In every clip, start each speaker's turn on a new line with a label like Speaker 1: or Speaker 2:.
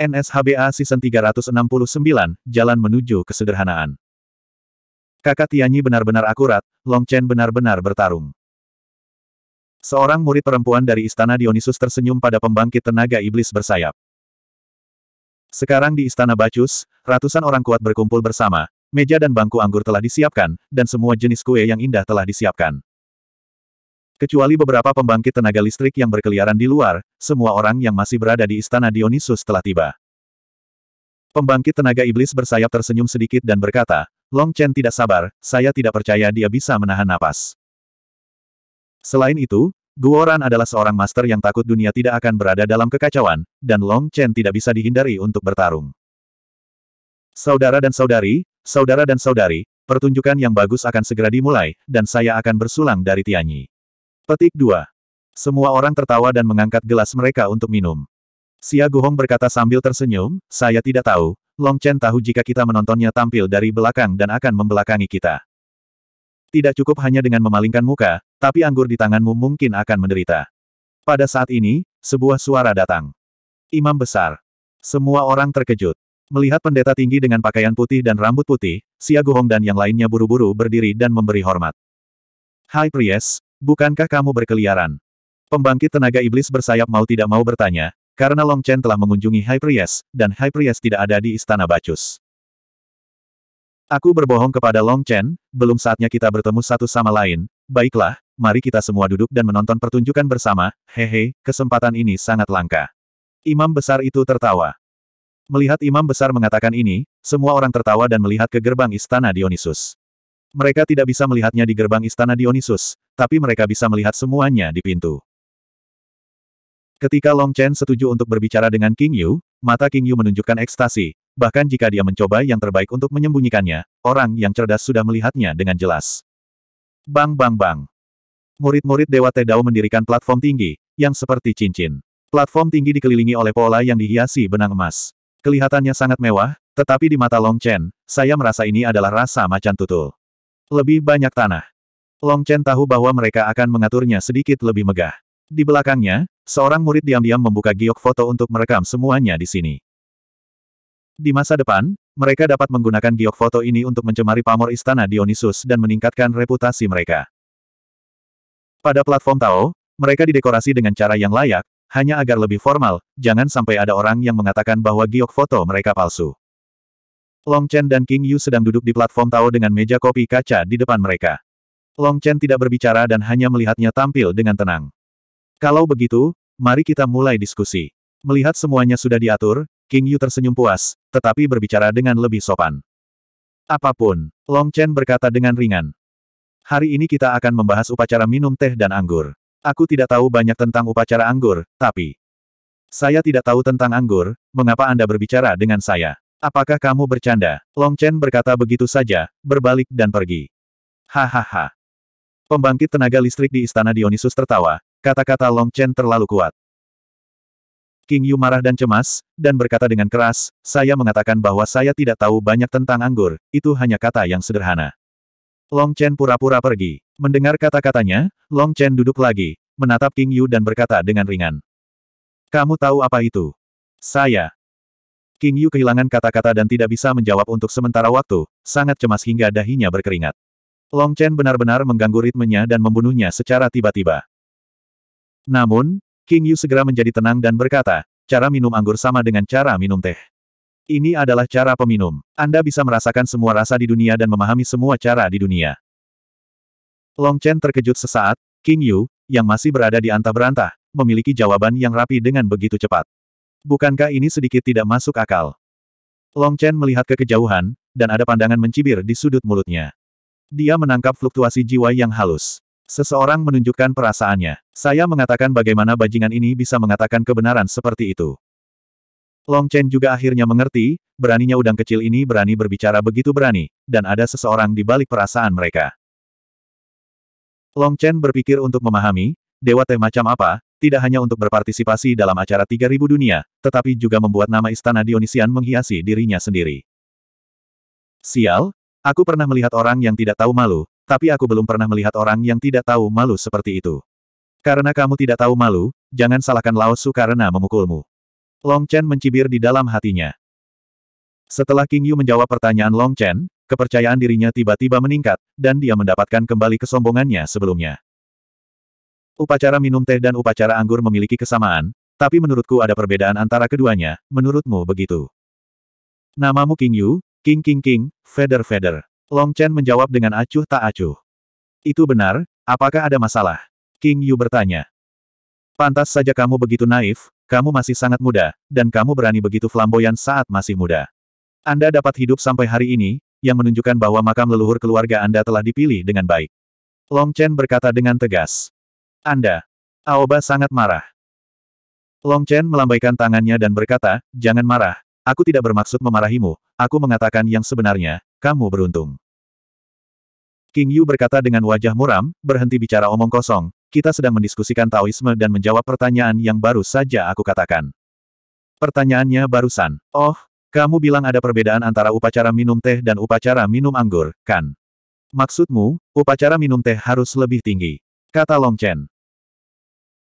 Speaker 1: NSHBA Season 369, Jalan Menuju Kesederhanaan. Kakak Tianyi benar-benar akurat, Long Chen benar-benar bertarung. Seorang murid perempuan dari Istana Dionysus tersenyum pada pembangkit tenaga iblis bersayap. Sekarang di Istana Bacus, ratusan orang kuat berkumpul bersama, meja dan bangku anggur telah disiapkan, dan semua jenis kue yang indah telah disiapkan. Kecuali beberapa pembangkit tenaga listrik yang berkeliaran di luar, semua orang yang masih berada di istana Dionysus telah tiba. Pembangkit tenaga iblis bersayap tersenyum sedikit dan berkata, Long Chen tidak sabar, saya tidak percaya dia bisa menahan napas. Selain itu, Guoran adalah seorang master yang takut dunia tidak akan berada dalam kekacauan, dan Long Chen tidak bisa dihindari untuk bertarung. Saudara dan saudari, saudara dan saudari, pertunjukan yang bagus akan segera dimulai, dan saya akan bersulang dari Tianyi. Petik 2. Semua orang tertawa dan mengangkat gelas mereka untuk minum. Xia Guhong berkata sambil tersenyum, saya tidak tahu, Long Chen tahu jika kita menontonnya tampil dari belakang dan akan membelakangi kita. Tidak cukup hanya dengan memalingkan muka, tapi anggur di tanganmu mungkin akan menderita. Pada saat ini, sebuah suara datang. Imam besar. Semua orang terkejut. Melihat pendeta tinggi dengan pakaian putih dan rambut putih, Xia Guhong dan yang lainnya buru-buru berdiri dan memberi hormat. Hai Priest, Bukankah kamu berkeliaran? Pembangkit tenaga iblis bersayap mau tidak mau bertanya, karena Long Chen telah mengunjungi Priest, dan Priest tidak ada di Istana Bacus. Aku berbohong kepada Long Chen, belum saatnya kita bertemu satu sama lain, baiklah, mari kita semua duduk dan menonton pertunjukan bersama, hehe, kesempatan ini sangat langka. Imam besar itu tertawa. Melihat imam besar mengatakan ini, semua orang tertawa dan melihat ke gerbang istana Dionysus. Mereka tidak bisa melihatnya di gerbang istana Dionysus, tapi mereka bisa melihat semuanya di pintu. Ketika Long Chen setuju untuk berbicara dengan King Yu, mata King Yu menunjukkan ekstasi. Bahkan jika dia mencoba yang terbaik untuk menyembunyikannya, orang yang cerdas sudah melihatnya dengan jelas. Bang bang bang. Murid-murid Dewa Tedao mendirikan platform tinggi, yang seperti cincin. Platform tinggi dikelilingi oleh pola yang dihiasi benang emas. Kelihatannya sangat mewah, tetapi di mata Long Chen, saya merasa ini adalah rasa macan tutul. Lebih banyak tanah. Long Chen tahu bahwa mereka akan mengaturnya sedikit lebih megah. Di belakangnya, seorang murid diam-diam membuka giok foto untuk merekam semuanya di sini. Di masa depan, mereka dapat menggunakan giok foto ini untuk mencemari pamor istana Dionysus dan meningkatkan reputasi mereka. Pada platform Tao, mereka didekorasi dengan cara yang layak, hanya agar lebih formal, jangan sampai ada orang yang mengatakan bahwa giok foto mereka palsu. Long Chen dan King Yu sedang duduk di platform Tao dengan meja kopi kaca di depan mereka. Long Chen tidak berbicara dan hanya melihatnya tampil dengan tenang. Kalau begitu, mari kita mulai diskusi. Melihat semuanya sudah diatur, King Yu tersenyum puas, tetapi berbicara dengan lebih sopan. Apapun, Long Chen berkata dengan ringan. Hari ini kita akan membahas upacara minum teh dan anggur. Aku tidak tahu banyak tentang upacara anggur, tapi... Saya tidak tahu tentang anggur, mengapa Anda berbicara dengan saya? Apakah kamu bercanda? Long Chen berkata begitu saja, berbalik dan pergi. Hahaha. Pembangkit tenaga listrik di istana Dionysus tertawa, kata-kata Long Chen terlalu kuat. King Yu marah dan cemas, dan berkata dengan keras, saya mengatakan bahwa saya tidak tahu banyak tentang anggur, itu hanya kata yang sederhana. Long Chen pura-pura pergi. Mendengar kata-katanya, Long Chen duduk lagi, menatap King Yu dan berkata dengan ringan. Kamu tahu apa itu? Saya. King Yu kehilangan kata-kata dan tidak bisa menjawab untuk sementara waktu, sangat cemas hingga dahinya berkeringat. Long Chen benar-benar mengganggu ritmenya dan membunuhnya secara tiba-tiba. Namun, King Yu segera menjadi tenang dan berkata, cara minum anggur sama dengan cara minum teh. Ini adalah cara peminum. Anda bisa merasakan semua rasa di dunia dan memahami semua cara di dunia. Long Chen terkejut sesaat, King Yu, yang masih berada di antah berantah, memiliki jawaban yang rapi dengan begitu cepat. Bukankah ini sedikit tidak masuk akal? Long Chen melihat ke kejauhan, dan ada pandangan mencibir di sudut mulutnya. Dia menangkap fluktuasi jiwa yang halus. Seseorang menunjukkan perasaannya. Saya mengatakan bagaimana bajingan ini bisa mengatakan kebenaran seperti itu. Long Chen juga akhirnya mengerti, beraninya udang kecil ini berani berbicara begitu berani, dan ada seseorang di balik perasaan mereka. Long Chen berpikir untuk memahami, dewa teh macam apa, tidak hanya untuk berpartisipasi dalam acara 3000 dunia, tetapi juga membuat nama Istana Dionisian menghiasi dirinya sendiri. Sial, aku pernah melihat orang yang tidak tahu malu, tapi aku belum pernah melihat orang yang tidak tahu malu seperti itu. Karena kamu tidak tahu malu, jangan salahkan Lao Su karena memukulmu. Long Chen mencibir di dalam hatinya. Setelah King Yu menjawab pertanyaan Long Chen, kepercayaan dirinya tiba-tiba meningkat, dan dia mendapatkan kembali kesombongannya sebelumnya. Upacara minum teh dan upacara anggur memiliki kesamaan, tapi menurutku ada perbedaan antara keduanya, menurutmu begitu. Namamu King Yu, King King King, Feather Feather. Long Chen menjawab dengan acuh tak acuh. Itu benar, apakah ada masalah? King Yu bertanya. Pantas saja kamu begitu naif, kamu masih sangat muda, dan kamu berani begitu flamboyan saat masih muda. Anda dapat hidup sampai hari ini, yang menunjukkan bahwa makam leluhur keluarga Anda telah dipilih dengan baik. Long Chen berkata dengan tegas. Anda. Aoba sangat marah. Long Chen melambaikan tangannya dan berkata, jangan marah, aku tidak bermaksud memarahimu, aku mengatakan yang sebenarnya, kamu beruntung. King Yu berkata dengan wajah muram, berhenti bicara omong kosong, kita sedang mendiskusikan Taoisme dan menjawab pertanyaan yang baru saja aku katakan. Pertanyaannya barusan, oh, kamu bilang ada perbedaan antara upacara minum teh dan upacara minum anggur, kan? Maksudmu, upacara minum teh harus lebih tinggi. Kata Long Chen.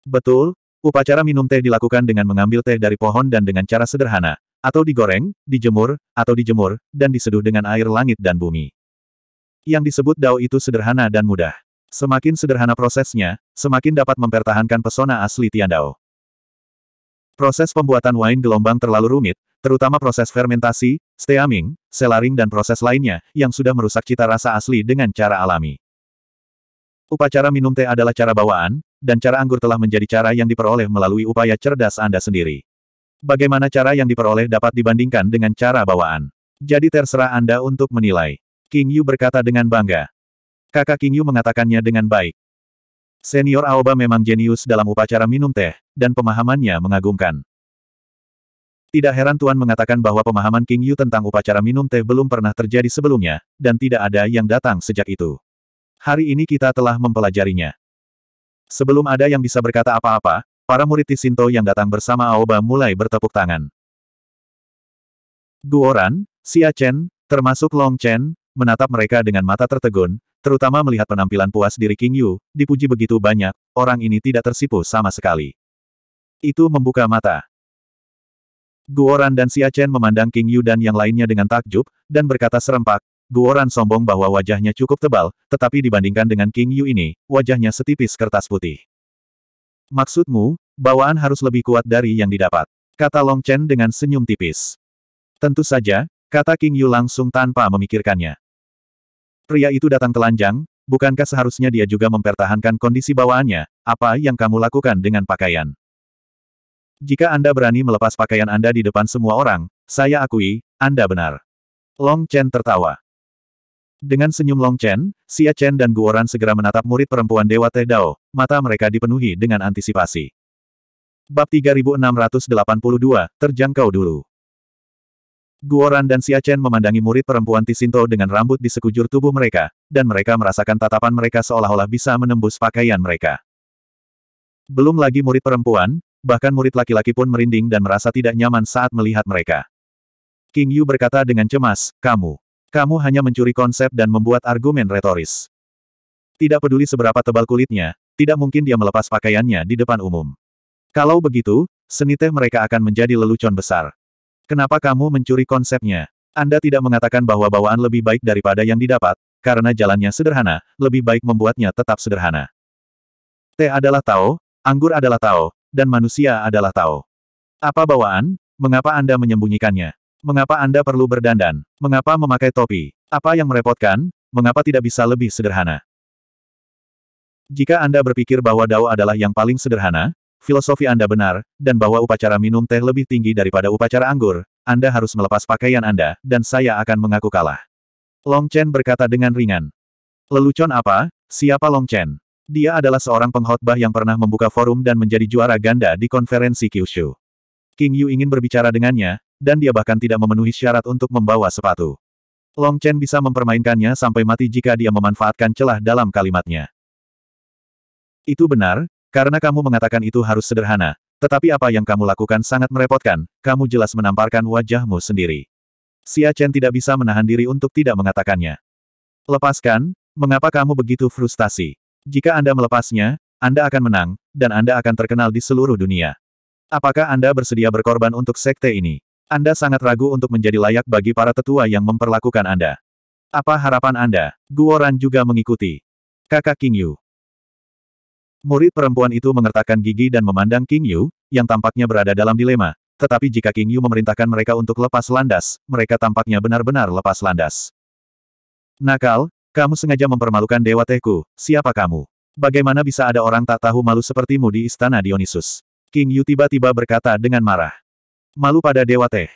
Speaker 1: Betul, upacara minum teh dilakukan dengan mengambil teh dari pohon dan dengan cara sederhana, atau digoreng, dijemur, atau dijemur, dan diseduh dengan air langit dan bumi. Yang disebut dao itu sederhana dan mudah. Semakin sederhana prosesnya, semakin dapat mempertahankan pesona asli Tian Dao. Proses pembuatan wine gelombang terlalu rumit, terutama proses fermentasi, steaming, selaring dan proses lainnya, yang sudah merusak cita rasa asli dengan cara alami. Upacara minum teh adalah cara bawaan, dan cara anggur telah menjadi cara yang diperoleh melalui upaya cerdas Anda sendiri. Bagaimana cara yang diperoleh dapat dibandingkan dengan cara bawaan. Jadi terserah Anda untuk menilai. King Yu berkata dengan bangga. Kakak King Yu mengatakannya dengan baik. Senior Aoba memang jenius dalam upacara minum teh, dan pemahamannya mengagumkan. Tidak heran Tuan mengatakan bahwa pemahaman King Yu tentang upacara minum teh belum pernah terjadi sebelumnya, dan tidak ada yang datang sejak itu hari ini kita telah mempelajarinya. Sebelum ada yang bisa berkata apa-apa, para murid Tisinto yang datang bersama Aoba mulai bertepuk tangan. Guoran, Xia Chen, termasuk Long Chen, menatap mereka dengan mata tertegun, terutama melihat penampilan puas diri King Yu, dipuji begitu banyak, orang ini tidak tersipu sama sekali. Itu membuka mata. Guoran dan Xia Chen memandang King Yu dan yang lainnya dengan takjub, dan berkata serempak, Guoran sombong bahwa wajahnya cukup tebal, tetapi dibandingkan dengan King Yu ini, wajahnya setipis kertas putih. Maksudmu, bawaan harus lebih kuat dari yang didapat. Kata Long Chen dengan senyum tipis. Tentu saja, kata King Yu langsung tanpa memikirkannya. Pria itu datang telanjang, bukankah seharusnya dia juga mempertahankan kondisi bawaannya, apa yang kamu lakukan dengan pakaian? Jika Anda berani melepas pakaian Anda di depan semua orang, saya akui, Anda benar. Long Chen tertawa. Dengan senyum Long Chen, Xia Chen dan Guoran segera menatap murid perempuan Dewa Teh Dao, mata mereka dipenuhi dengan antisipasi. Bab 3682, terjangkau dulu. Guoran dan Xia Chen memandangi murid perempuan Tisinto dengan rambut di sekujur tubuh mereka, dan mereka merasakan tatapan mereka seolah-olah bisa menembus pakaian mereka. Belum lagi murid perempuan, bahkan murid laki-laki pun merinding dan merasa tidak nyaman saat melihat mereka. King Yu berkata dengan cemas, kamu. Kamu hanya mencuri konsep dan membuat argumen retoris. Tidak peduli seberapa tebal kulitnya, tidak mungkin dia melepas pakaiannya di depan umum. Kalau begitu, seni teh mereka akan menjadi lelucon besar. Kenapa kamu mencuri konsepnya? Anda tidak mengatakan bahwa bawaan lebih baik daripada yang didapat, karena jalannya sederhana, lebih baik membuatnya tetap sederhana. Teh adalah Tao, anggur adalah Tao, dan manusia adalah Tao. Apa bawaan? Mengapa Anda menyembunyikannya? Mengapa Anda perlu berdandan? Mengapa memakai topi? Apa yang merepotkan? Mengapa tidak bisa lebih sederhana? Jika Anda berpikir bahwa Dao adalah yang paling sederhana, filosofi Anda benar, dan bahwa upacara minum teh lebih tinggi daripada upacara anggur, Anda harus melepas pakaian Anda, dan saya akan mengaku kalah. Long Chen berkata dengan ringan. Lelucon apa? Siapa Long Chen? Dia adalah seorang pengkhotbah yang pernah membuka forum dan menjadi juara ganda di konferensi Kyushu. King Yu ingin berbicara dengannya, dan dia bahkan tidak memenuhi syarat untuk membawa sepatu. Long Chen bisa mempermainkannya sampai mati jika dia memanfaatkan celah dalam kalimatnya. Itu benar, karena kamu mengatakan itu harus sederhana, tetapi apa yang kamu lakukan sangat merepotkan, kamu jelas menamparkan wajahmu sendiri. Xia Chen tidak bisa menahan diri untuk tidak mengatakannya. Lepaskan, mengapa kamu begitu frustasi? Jika Anda melepasnya, Anda akan menang, dan Anda akan terkenal di seluruh dunia. Apakah Anda bersedia berkorban untuk sekte ini? Anda sangat ragu untuk menjadi layak bagi para tetua yang memperlakukan Anda. Apa harapan Anda? Guoran juga mengikuti. Kakak King Yu. Murid perempuan itu mengertakkan gigi dan memandang King Yu, yang tampaknya berada dalam dilema. Tetapi jika King Yu memerintahkan mereka untuk lepas landas, mereka tampaknya benar-benar lepas landas. Nakal, kamu sengaja mempermalukan Dewa Tehku, siapa kamu? Bagaimana bisa ada orang tak tahu malu sepertimu di Istana Dionysus? King Yu tiba-tiba berkata dengan marah. Malu pada Dewa Teh.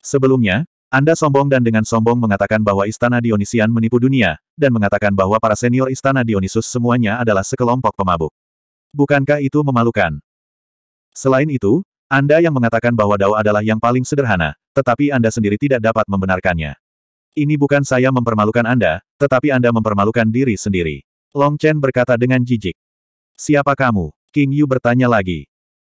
Speaker 1: Sebelumnya, Anda sombong dan dengan sombong mengatakan bahwa Istana Dionisian menipu dunia, dan mengatakan bahwa para senior Istana Dionysus semuanya adalah sekelompok pemabuk. Bukankah itu memalukan? Selain itu, Anda yang mengatakan bahwa Dao adalah yang paling sederhana, tetapi Anda sendiri tidak dapat membenarkannya. Ini bukan saya mempermalukan Anda, tetapi Anda mempermalukan diri sendiri. Long Chen berkata dengan jijik. Siapa kamu? King Yu bertanya lagi.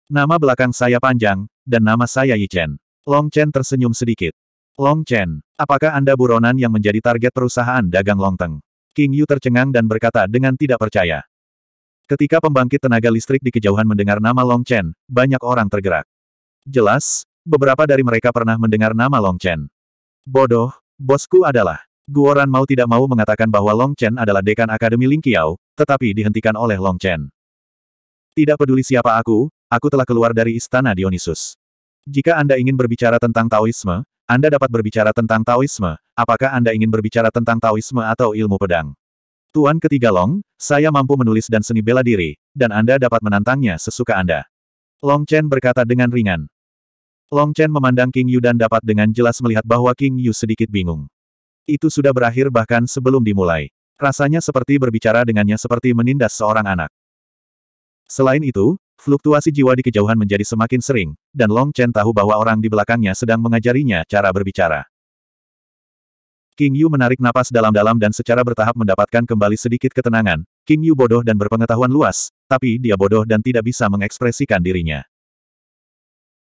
Speaker 1: Nama belakang saya panjang, dan nama saya Yi Chen. Long Chen tersenyum sedikit. Long Chen, apakah Anda buronan yang menjadi target perusahaan dagang Longteng? King Yu tercengang dan berkata dengan tidak percaya. Ketika pembangkit tenaga listrik di kejauhan mendengar nama Long Chen, banyak orang tergerak. Jelas, beberapa dari mereka pernah mendengar nama Long Chen. Bodoh, bosku adalah. Guoran mau tidak mau mengatakan bahwa Long Chen adalah dekan Akademi Lingqiao, tetapi dihentikan oleh Long Chen. Tidak peduli siapa aku, Aku telah keluar dari istana Dionysus. Jika Anda ingin berbicara tentang Taoisme, Anda dapat berbicara tentang Taoisme. Apakah Anda ingin berbicara tentang Taoisme atau ilmu pedang? Tuan ketiga Long, saya mampu menulis dan seni bela diri, dan Anda dapat menantangnya sesuka Anda. Long Chen berkata dengan ringan. Long Chen memandang King Yu dan dapat dengan jelas melihat bahwa King Yu sedikit bingung. Itu sudah berakhir bahkan sebelum dimulai. Rasanya seperti berbicara dengannya seperti menindas seorang anak. Selain itu, Fluktuasi jiwa di kejauhan menjadi semakin sering, dan Long Chen tahu bahwa orang di belakangnya sedang mengajarinya cara berbicara. King Yu menarik napas dalam-dalam dan secara bertahap mendapatkan kembali sedikit ketenangan. King Yu bodoh dan berpengetahuan luas, tapi dia bodoh dan tidak bisa mengekspresikan dirinya.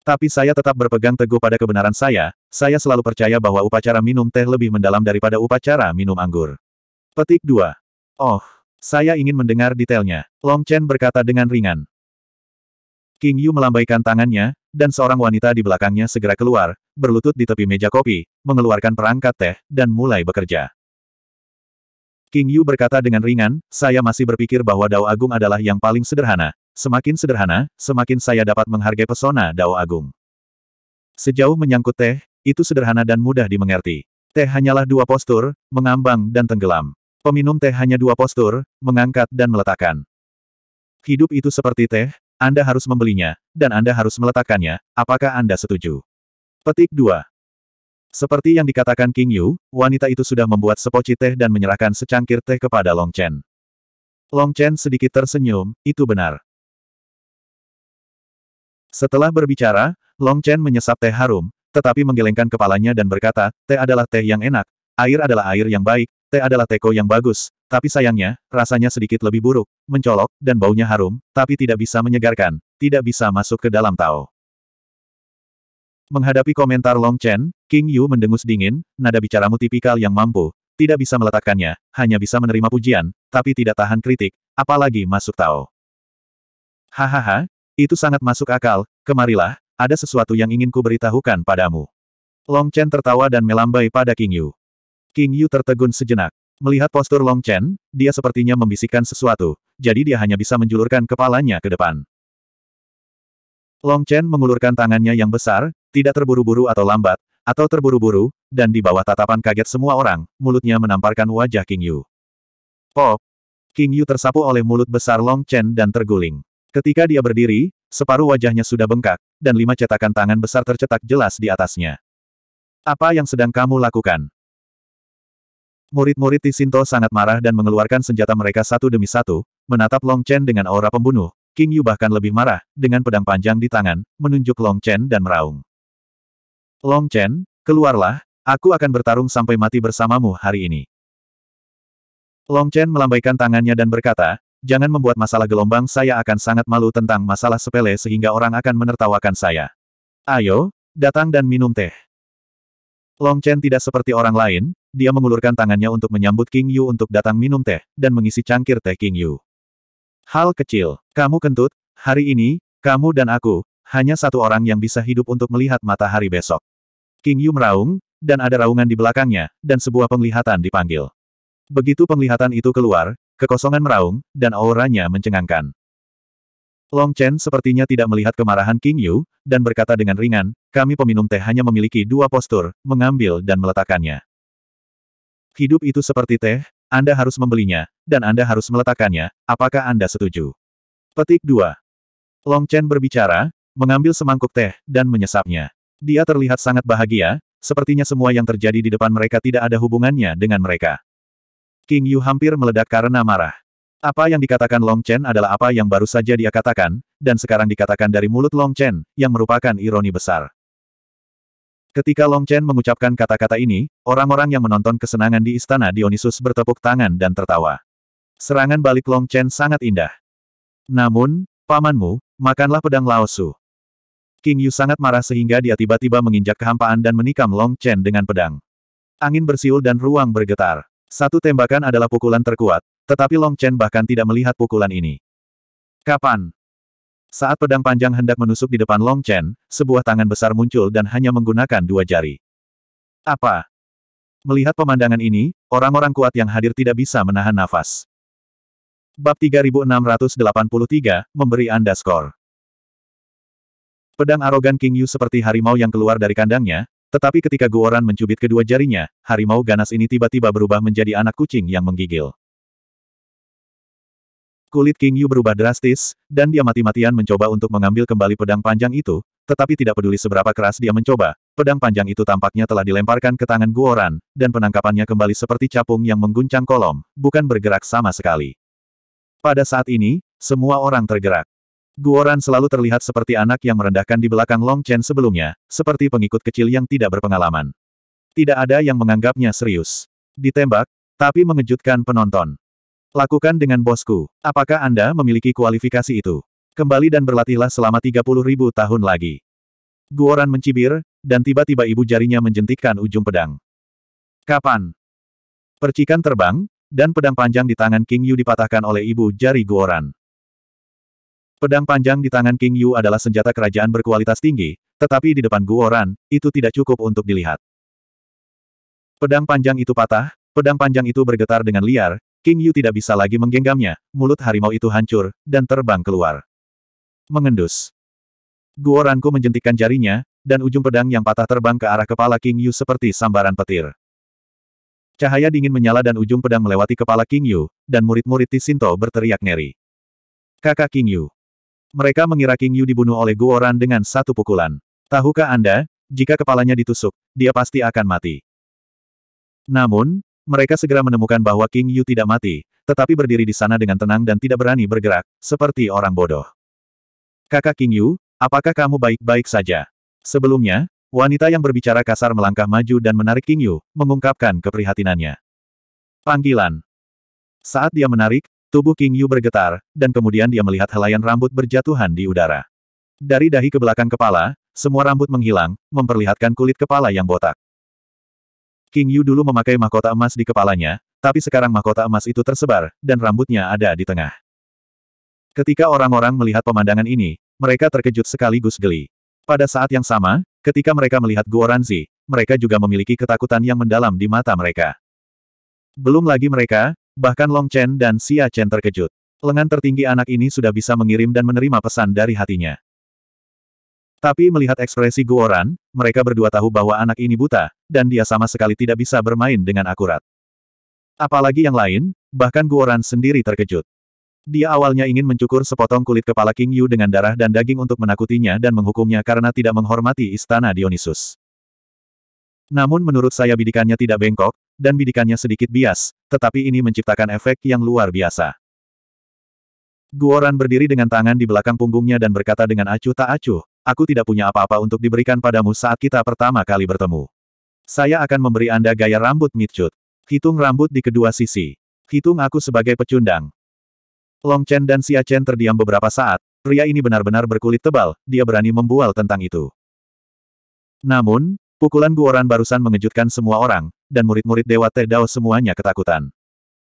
Speaker 1: Tapi saya tetap berpegang teguh pada kebenaran saya, saya selalu percaya bahwa upacara minum teh lebih mendalam daripada upacara minum anggur. Petik 2. Oh, saya ingin mendengar detailnya, Long Chen berkata dengan ringan. King Yu melambaikan tangannya, dan seorang wanita di belakangnya segera keluar, berlutut di tepi meja kopi, mengeluarkan perangkat teh, dan mulai bekerja. King Yu berkata dengan ringan, saya masih berpikir bahwa Dao Agung adalah yang paling sederhana. Semakin sederhana, semakin saya dapat menghargai pesona Dao Agung. Sejauh menyangkut teh, itu sederhana dan mudah dimengerti. Teh hanyalah dua postur, mengambang dan tenggelam. Peminum teh hanya dua postur, mengangkat dan meletakkan. Hidup itu seperti teh, anda harus membelinya, dan Anda harus meletakkannya, apakah Anda setuju? Petik 2. Seperti yang dikatakan King Yu, wanita itu sudah membuat sepoci teh dan menyerahkan secangkir teh kepada Long Chen. Long Chen sedikit tersenyum, itu benar. Setelah berbicara, Long Chen menyesap teh harum, tetapi menggelengkan kepalanya dan berkata, teh adalah teh yang enak, air adalah air yang baik, Teh adalah teko yang bagus, tapi sayangnya, rasanya sedikit lebih buruk, mencolok, dan baunya harum, tapi tidak bisa menyegarkan, tidak bisa masuk ke dalam tao. Menghadapi komentar Long Chen, King Yu mendengus dingin, nada bicaramu tipikal yang mampu, tidak bisa meletakkannya, hanya bisa menerima pujian, tapi tidak tahan kritik, apalagi masuk tao. Hahaha, itu sangat masuk akal, kemarilah, ada sesuatu yang ingin ku beritahukan padamu. Long Chen tertawa dan melambai pada King Yu. King Yu tertegun sejenak. Melihat postur Long Chen, dia sepertinya membisikkan sesuatu, jadi dia hanya bisa menjulurkan kepalanya ke depan. Long Chen mengulurkan tangannya yang besar, tidak terburu-buru atau lambat, atau terburu-buru, dan di bawah tatapan kaget semua orang, mulutnya menamparkan wajah King Yu. Pop! King Yu tersapu oleh mulut besar Long Chen dan terguling. Ketika dia berdiri, separuh wajahnya sudah bengkak, dan lima cetakan tangan besar tercetak jelas di atasnya. Apa yang sedang kamu lakukan? Murid-murid Tisinto sangat marah dan mengeluarkan senjata mereka satu demi satu, menatap Long Chen dengan aura pembunuh. King Yu bahkan lebih marah, dengan pedang panjang di tangan, menunjuk Long Chen dan meraung. Long Chen, keluarlah, aku akan bertarung sampai mati bersamamu hari ini. Long Chen melambaikan tangannya dan berkata, jangan membuat masalah gelombang saya akan sangat malu tentang masalah sepele sehingga orang akan menertawakan saya. Ayo, datang dan minum teh. Long Chen tidak seperti orang lain, dia mengulurkan tangannya untuk menyambut King Yu untuk datang minum teh, dan mengisi cangkir teh King Yu. Hal kecil, kamu kentut, hari ini, kamu dan aku, hanya satu orang yang bisa hidup untuk melihat matahari besok. King Yu meraung, dan ada raungan di belakangnya, dan sebuah penglihatan dipanggil. Begitu penglihatan itu keluar, kekosongan meraung, dan auranya mencengangkan. Long Chen sepertinya tidak melihat kemarahan King Yu, dan berkata dengan ringan, kami peminum teh hanya memiliki dua postur, mengambil dan meletakkannya. Hidup itu seperti teh, Anda harus membelinya, dan Anda harus meletakkannya. Apakah Anda setuju? Petik 2. Long Chen berbicara, mengambil semangkuk teh, dan menyesapnya. Dia terlihat sangat bahagia, sepertinya semua yang terjadi di depan mereka tidak ada hubungannya dengan mereka. King Yu hampir meledak karena marah. Apa yang dikatakan Long Chen adalah apa yang baru saja dia katakan, dan sekarang dikatakan dari mulut Long Chen, yang merupakan ironi besar. Ketika Long Chen mengucapkan kata-kata ini, orang-orang yang menonton kesenangan di istana Dionysus bertepuk tangan dan tertawa. Serangan balik Long Chen sangat indah. Namun, pamanmu, makanlah pedang Laosu. King Yu sangat marah sehingga dia tiba-tiba menginjak kehampaan dan menikam Long Chen dengan pedang. Angin bersiul dan ruang bergetar. Satu tembakan adalah pukulan terkuat, tetapi Long Chen bahkan tidak melihat pukulan ini. Kapan? Saat pedang panjang hendak menusuk di depan Long Chen, sebuah tangan besar muncul dan hanya menggunakan dua jari. Apa? Melihat pemandangan ini, orang-orang kuat yang hadir tidak bisa menahan nafas. Bab 3683, memberi Anda skor. Pedang arogan King Yu seperti harimau yang keluar dari kandangnya, tetapi ketika Guoran mencubit kedua jarinya, harimau ganas ini tiba-tiba berubah menjadi anak kucing yang menggigil. Kulit King Yu berubah drastis, dan dia mati-matian mencoba untuk mengambil kembali pedang panjang itu, tetapi tidak peduli seberapa keras dia mencoba, pedang panjang itu tampaknya telah dilemparkan ke tangan Guoran, dan penangkapannya kembali seperti capung yang mengguncang kolom, bukan bergerak sama sekali. Pada saat ini, semua orang tergerak. Guoran selalu terlihat seperti anak yang merendahkan di belakang Long Chen sebelumnya, seperti pengikut kecil yang tidak berpengalaman. Tidak ada yang menganggapnya serius. Ditembak, tapi mengejutkan penonton. Lakukan dengan bosku. Apakah Anda memiliki kualifikasi itu? Kembali dan berlatihlah selama 30 ribu tahun lagi. Guoran mencibir, dan tiba-tiba ibu jarinya menjentikkan ujung pedang. Kapan? Percikan terbang, dan pedang panjang di tangan King Yu dipatahkan oleh ibu jari Guoran. Pedang panjang di tangan King Yu adalah senjata kerajaan berkualitas tinggi, tetapi di depan Guoran, itu tidak cukup untuk dilihat. Pedang panjang itu patah, pedang panjang itu bergetar dengan liar, King Yu tidak bisa lagi menggenggamnya, mulut harimau itu hancur, dan terbang keluar. Mengendus. Guo Ranku menjentikkan jarinya, dan ujung pedang yang patah terbang ke arah kepala King Yu seperti sambaran petir. Cahaya dingin menyala dan ujung pedang melewati kepala King Yu, dan murid-murid Tisinto berteriak ngeri. Kakak King Yu. Mereka mengira King Yu dibunuh oleh Guo dengan satu pukulan. Tahukah Anda, jika kepalanya ditusuk, dia pasti akan mati. Namun, mereka segera menemukan bahwa King Yu tidak mati, tetapi berdiri di sana dengan tenang dan tidak berani bergerak, seperti orang bodoh. Kakak King Yu, apakah kamu baik-baik saja? Sebelumnya, wanita yang berbicara kasar melangkah maju dan menarik King Yu, mengungkapkan keprihatinannya. Panggilan. Saat dia menarik, tubuh King Yu bergetar, dan kemudian dia melihat helaian rambut berjatuhan di udara. Dari dahi ke belakang kepala, semua rambut menghilang, memperlihatkan kulit kepala yang botak. King Yu dulu memakai mahkota emas di kepalanya, tapi sekarang mahkota emas itu tersebar, dan rambutnya ada di tengah. Ketika orang-orang melihat pemandangan ini, mereka terkejut sekaligus geli. Pada saat yang sama, ketika mereka melihat Guoranzi, mereka juga memiliki ketakutan yang mendalam di mata mereka. Belum lagi mereka, bahkan Long Chen dan Xia Chen terkejut. Lengan tertinggi anak ini sudah bisa mengirim dan menerima pesan dari hatinya. Tapi melihat ekspresi Guoran, mereka berdua tahu bahwa anak ini buta, dan dia sama sekali tidak bisa bermain dengan akurat. Apalagi yang lain, bahkan Guoran sendiri terkejut. Dia awalnya ingin mencukur sepotong kulit kepala King Yu dengan darah dan daging untuk menakutinya dan menghukumnya karena tidak menghormati istana Dionysus. Namun menurut saya bidikannya tidak bengkok, dan bidikannya sedikit bias, tetapi ini menciptakan efek yang luar biasa. Guoran berdiri dengan tangan di belakang punggungnya dan berkata dengan acuh tak acuh, aku tidak punya apa-apa untuk diberikan padamu saat kita pertama kali bertemu. Saya akan memberi Anda gaya rambut mitjut. Hitung rambut di kedua sisi. Hitung aku sebagai pecundang. Long Chen dan Xia Chen terdiam beberapa saat, pria ini benar-benar berkulit tebal, dia berani membual tentang itu. Namun, pukulan guoran barusan mengejutkan semua orang, dan murid-murid Dewa Dao semuanya ketakutan.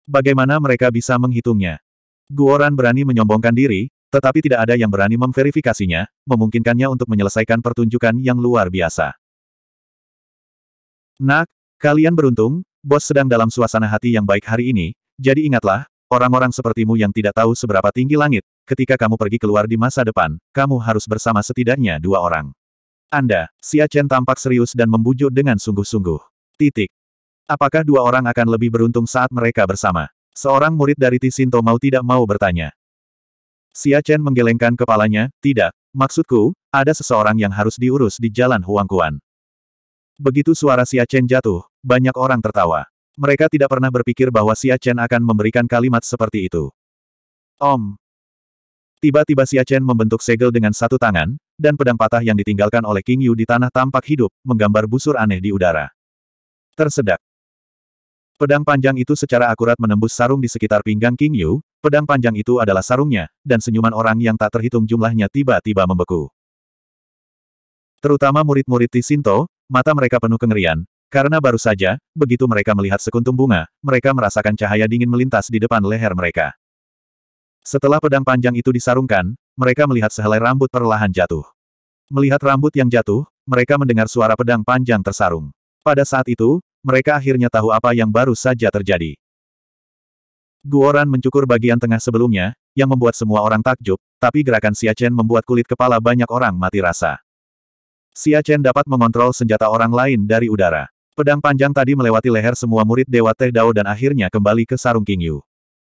Speaker 1: Bagaimana mereka bisa menghitungnya? Guoran berani menyombongkan diri, tetapi tidak ada yang berani memverifikasinya, memungkinkannya untuk menyelesaikan pertunjukan yang luar biasa. Nak, kalian beruntung, bos sedang dalam suasana hati yang baik hari ini, jadi ingatlah, orang-orang sepertimu yang tidak tahu seberapa tinggi langit, ketika kamu pergi keluar di masa depan, kamu harus bersama setidaknya dua orang. Anda, si Chen tampak serius dan membujuk dengan sungguh-sungguh. Titik. Apakah dua orang akan lebih beruntung saat mereka bersama? Seorang murid dari Tisinto mau tidak mau bertanya. Xia Chen menggelengkan kepalanya, tidak, maksudku, ada seseorang yang harus diurus di jalan Huangkuan. Begitu suara Xia Chen jatuh, banyak orang tertawa. Mereka tidak pernah berpikir bahwa Xia Chen akan memberikan kalimat seperti itu. Om. Tiba-tiba Xia Chen membentuk segel dengan satu tangan, dan pedang patah yang ditinggalkan oleh King Yu di tanah tampak hidup, menggambar busur aneh di udara. Tersedak. Pedang panjang itu secara akurat menembus sarung di sekitar pinggang King Yu, pedang panjang itu adalah sarungnya, dan senyuman orang yang tak terhitung jumlahnya tiba-tiba membeku. Terutama murid-murid Tisinto, mata mereka penuh kengerian, karena baru saja, begitu mereka melihat sekuntum bunga, mereka merasakan cahaya dingin melintas di depan leher mereka. Setelah pedang panjang itu disarungkan, mereka melihat sehelai rambut perlahan jatuh. Melihat rambut yang jatuh, mereka mendengar suara pedang panjang tersarung. Pada saat itu, mereka akhirnya tahu apa yang baru saja terjadi. Guoran mencukur bagian tengah sebelumnya, yang membuat semua orang takjub, tapi gerakan Siachen membuat kulit kepala banyak orang mati rasa. Siachen dapat mengontrol senjata orang lain dari udara. Pedang panjang tadi melewati leher semua murid Dewa Teh Dao dan akhirnya kembali ke sarung King Yu.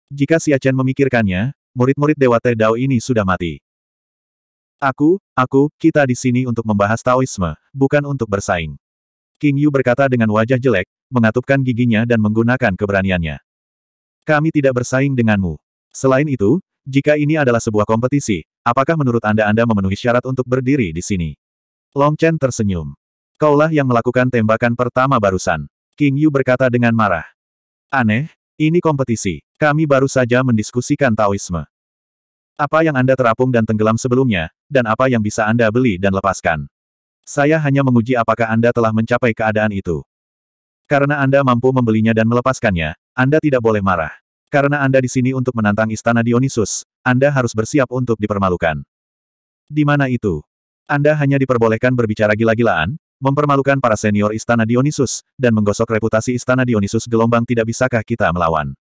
Speaker 1: Jika Siachen memikirkannya, murid-murid Dewa Teh Dao ini sudah mati. Aku, aku, kita di sini untuk membahas Taoisme, bukan untuk bersaing. King Yu berkata dengan wajah jelek, mengatupkan giginya dan menggunakan keberaniannya. Kami tidak bersaing denganmu. Selain itu, jika ini adalah sebuah kompetisi, apakah menurut Anda Anda memenuhi syarat untuk berdiri di sini? Long Chen tersenyum. Kaulah yang melakukan tembakan pertama barusan. King Yu berkata dengan marah. Aneh, ini kompetisi. Kami baru saja mendiskusikan Taoisme. Apa yang Anda terapung dan tenggelam sebelumnya, dan apa yang bisa Anda beli dan lepaskan. Saya hanya menguji apakah Anda telah mencapai keadaan itu. Karena Anda mampu membelinya dan melepaskannya, Anda tidak boleh marah. Karena Anda di sini untuk menantang istana Dionysus, Anda harus bersiap untuk dipermalukan. Di mana itu? Anda hanya diperbolehkan berbicara gila-gilaan, mempermalukan para senior istana Dionysus, dan menggosok reputasi istana Dionysus gelombang tidak bisakah kita melawan.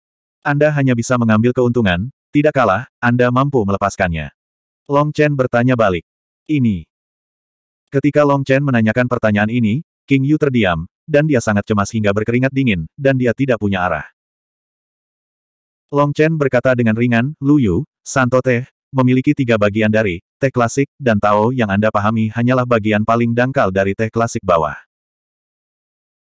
Speaker 1: Anda hanya bisa mengambil keuntungan, tidak kalah, Anda mampu melepaskannya. Long Chen bertanya balik. Ini, Ketika Long Chen menanyakan pertanyaan ini, King Yu terdiam, dan dia sangat cemas hingga berkeringat dingin, dan dia tidak punya arah. Long Chen berkata dengan ringan, Lu Yu, Santo Teh, memiliki tiga bagian dari teh klasik, dan Tao yang Anda pahami hanyalah bagian paling dangkal dari teh klasik bawah.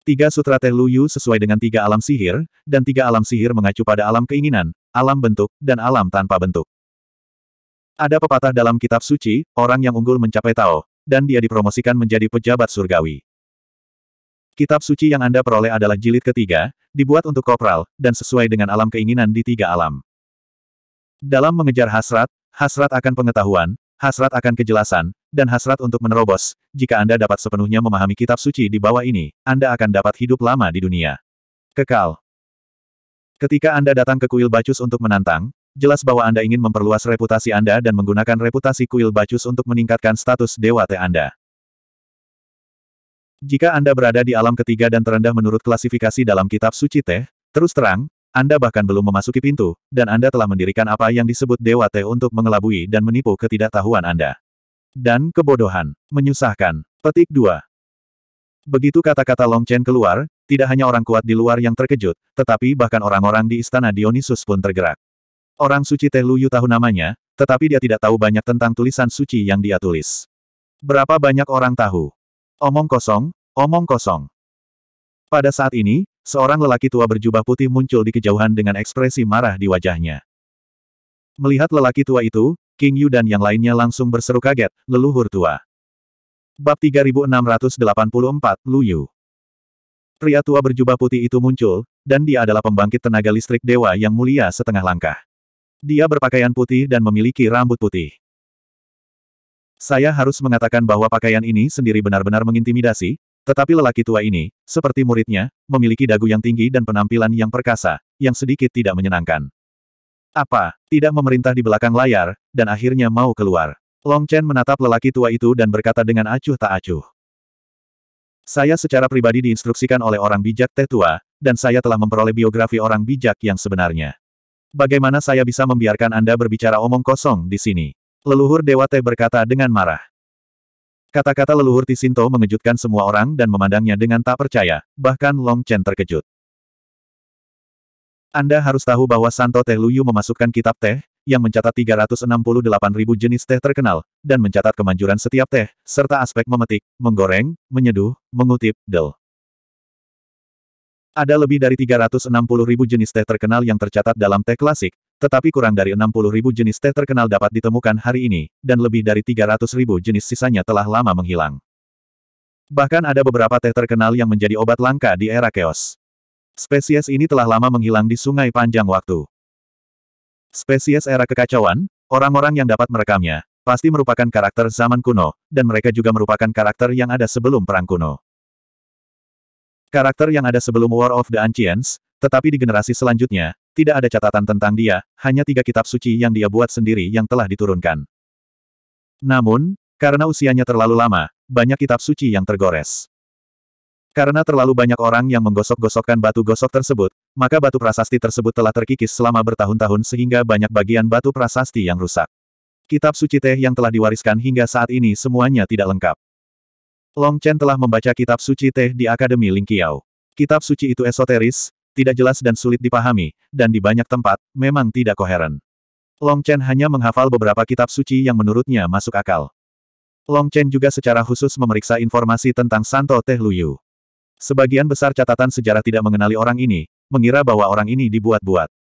Speaker 1: Tiga sutra teh Lu Yu sesuai dengan tiga alam sihir, dan tiga alam sihir mengacu pada alam keinginan, alam bentuk, dan alam tanpa bentuk. Ada pepatah dalam kitab suci, orang yang unggul mencapai Tao, dan dia dipromosikan menjadi pejabat surgawi. Kitab suci yang Anda peroleh adalah jilid ketiga, dibuat untuk kopral, dan sesuai dengan alam keinginan di tiga alam. Dalam mengejar hasrat, hasrat akan pengetahuan, hasrat akan kejelasan, dan hasrat untuk menerobos, jika Anda dapat sepenuhnya memahami kitab suci di bawah ini, Anda akan dapat hidup lama di dunia. Kekal. Ketika Anda datang ke kuil Bacus untuk menantang, Jelas bahwa Anda ingin memperluas reputasi Anda dan menggunakan reputasi kuil Bacchus untuk meningkatkan status dewa teh Anda. Jika Anda berada di alam ketiga dan terendah menurut klasifikasi dalam kitab suci teh, terus terang, Anda bahkan belum memasuki pintu, dan Anda telah mendirikan apa yang disebut dewa teh untuk mengelabui dan menipu ketidaktahuan Anda. Dan kebodohan, menyusahkan. Petik 2. Begitu kata-kata Long Chen keluar, tidak hanya orang kuat di luar yang terkejut, tetapi bahkan orang-orang di istana Dionysus pun tergerak. Orang suci Teh Luyu tahu namanya, tetapi dia tidak tahu banyak tentang tulisan suci yang dia tulis. Berapa banyak orang tahu? Omong kosong, omong kosong. Pada saat ini, seorang lelaki tua berjubah putih muncul di kejauhan dengan ekspresi marah di wajahnya. Melihat lelaki tua itu, King Yu dan yang lainnya langsung berseru kaget, leluhur tua. Bab 3684, Luyu. Pria tua berjubah putih itu muncul, dan dia adalah pembangkit tenaga listrik dewa yang mulia setengah langkah. Dia berpakaian putih dan memiliki rambut putih. Saya harus mengatakan bahwa pakaian ini sendiri benar-benar mengintimidasi, tetapi lelaki tua ini, seperti muridnya, memiliki dagu yang tinggi dan penampilan yang perkasa, yang sedikit tidak menyenangkan. Apa, tidak memerintah di belakang layar, dan akhirnya mau keluar. Long Chen menatap lelaki tua itu dan berkata dengan acuh tak acuh. Saya secara pribadi diinstruksikan oleh orang bijak teh tua, dan saya telah memperoleh biografi orang bijak yang sebenarnya. Bagaimana saya bisa membiarkan Anda berbicara omong kosong di sini? Leluhur Dewa Teh berkata dengan marah. Kata-kata leluhur Tisinto mengejutkan semua orang dan memandangnya dengan tak percaya, bahkan Long Chen terkejut. Anda harus tahu bahwa Santo Teh Luyu memasukkan kitab teh, yang mencatat 368.000 jenis teh terkenal, dan mencatat kemanjuran setiap teh, serta aspek memetik, menggoreng, menyeduh, mengutip, del. Ada lebih dari 360 ribu jenis teh terkenal yang tercatat dalam teh klasik, tetapi kurang dari 60 ribu jenis teh terkenal dapat ditemukan hari ini, dan lebih dari 300 ribu jenis sisanya telah lama menghilang. Bahkan ada beberapa teh terkenal yang menjadi obat langka di era keos. Spesies ini telah lama menghilang di sungai panjang waktu. Spesies era kekacauan, orang-orang yang dapat merekamnya, pasti merupakan karakter zaman kuno, dan mereka juga merupakan karakter yang ada sebelum perang kuno. Karakter yang ada sebelum War of the Ancients, tetapi di generasi selanjutnya, tidak ada catatan tentang dia, hanya tiga kitab suci yang dia buat sendiri yang telah diturunkan. Namun, karena usianya terlalu lama, banyak kitab suci yang tergores. Karena terlalu banyak orang yang menggosok-gosokkan batu gosok tersebut, maka batu prasasti tersebut telah terkikis selama bertahun-tahun sehingga banyak bagian batu prasasti yang rusak. Kitab suci teh yang telah diwariskan hingga saat ini semuanya tidak lengkap. Long Chen telah membaca kitab suci teh di Akademi Lingqiao. Kitab suci itu esoteris, tidak jelas dan sulit dipahami, dan di banyak tempat, memang tidak koheren. Long Chen hanya menghafal beberapa kitab suci yang menurutnya masuk akal. Long Chen juga secara khusus memeriksa informasi tentang Santo Teh Luyu. Sebagian besar catatan sejarah tidak mengenali orang ini, mengira bahwa orang ini dibuat-buat.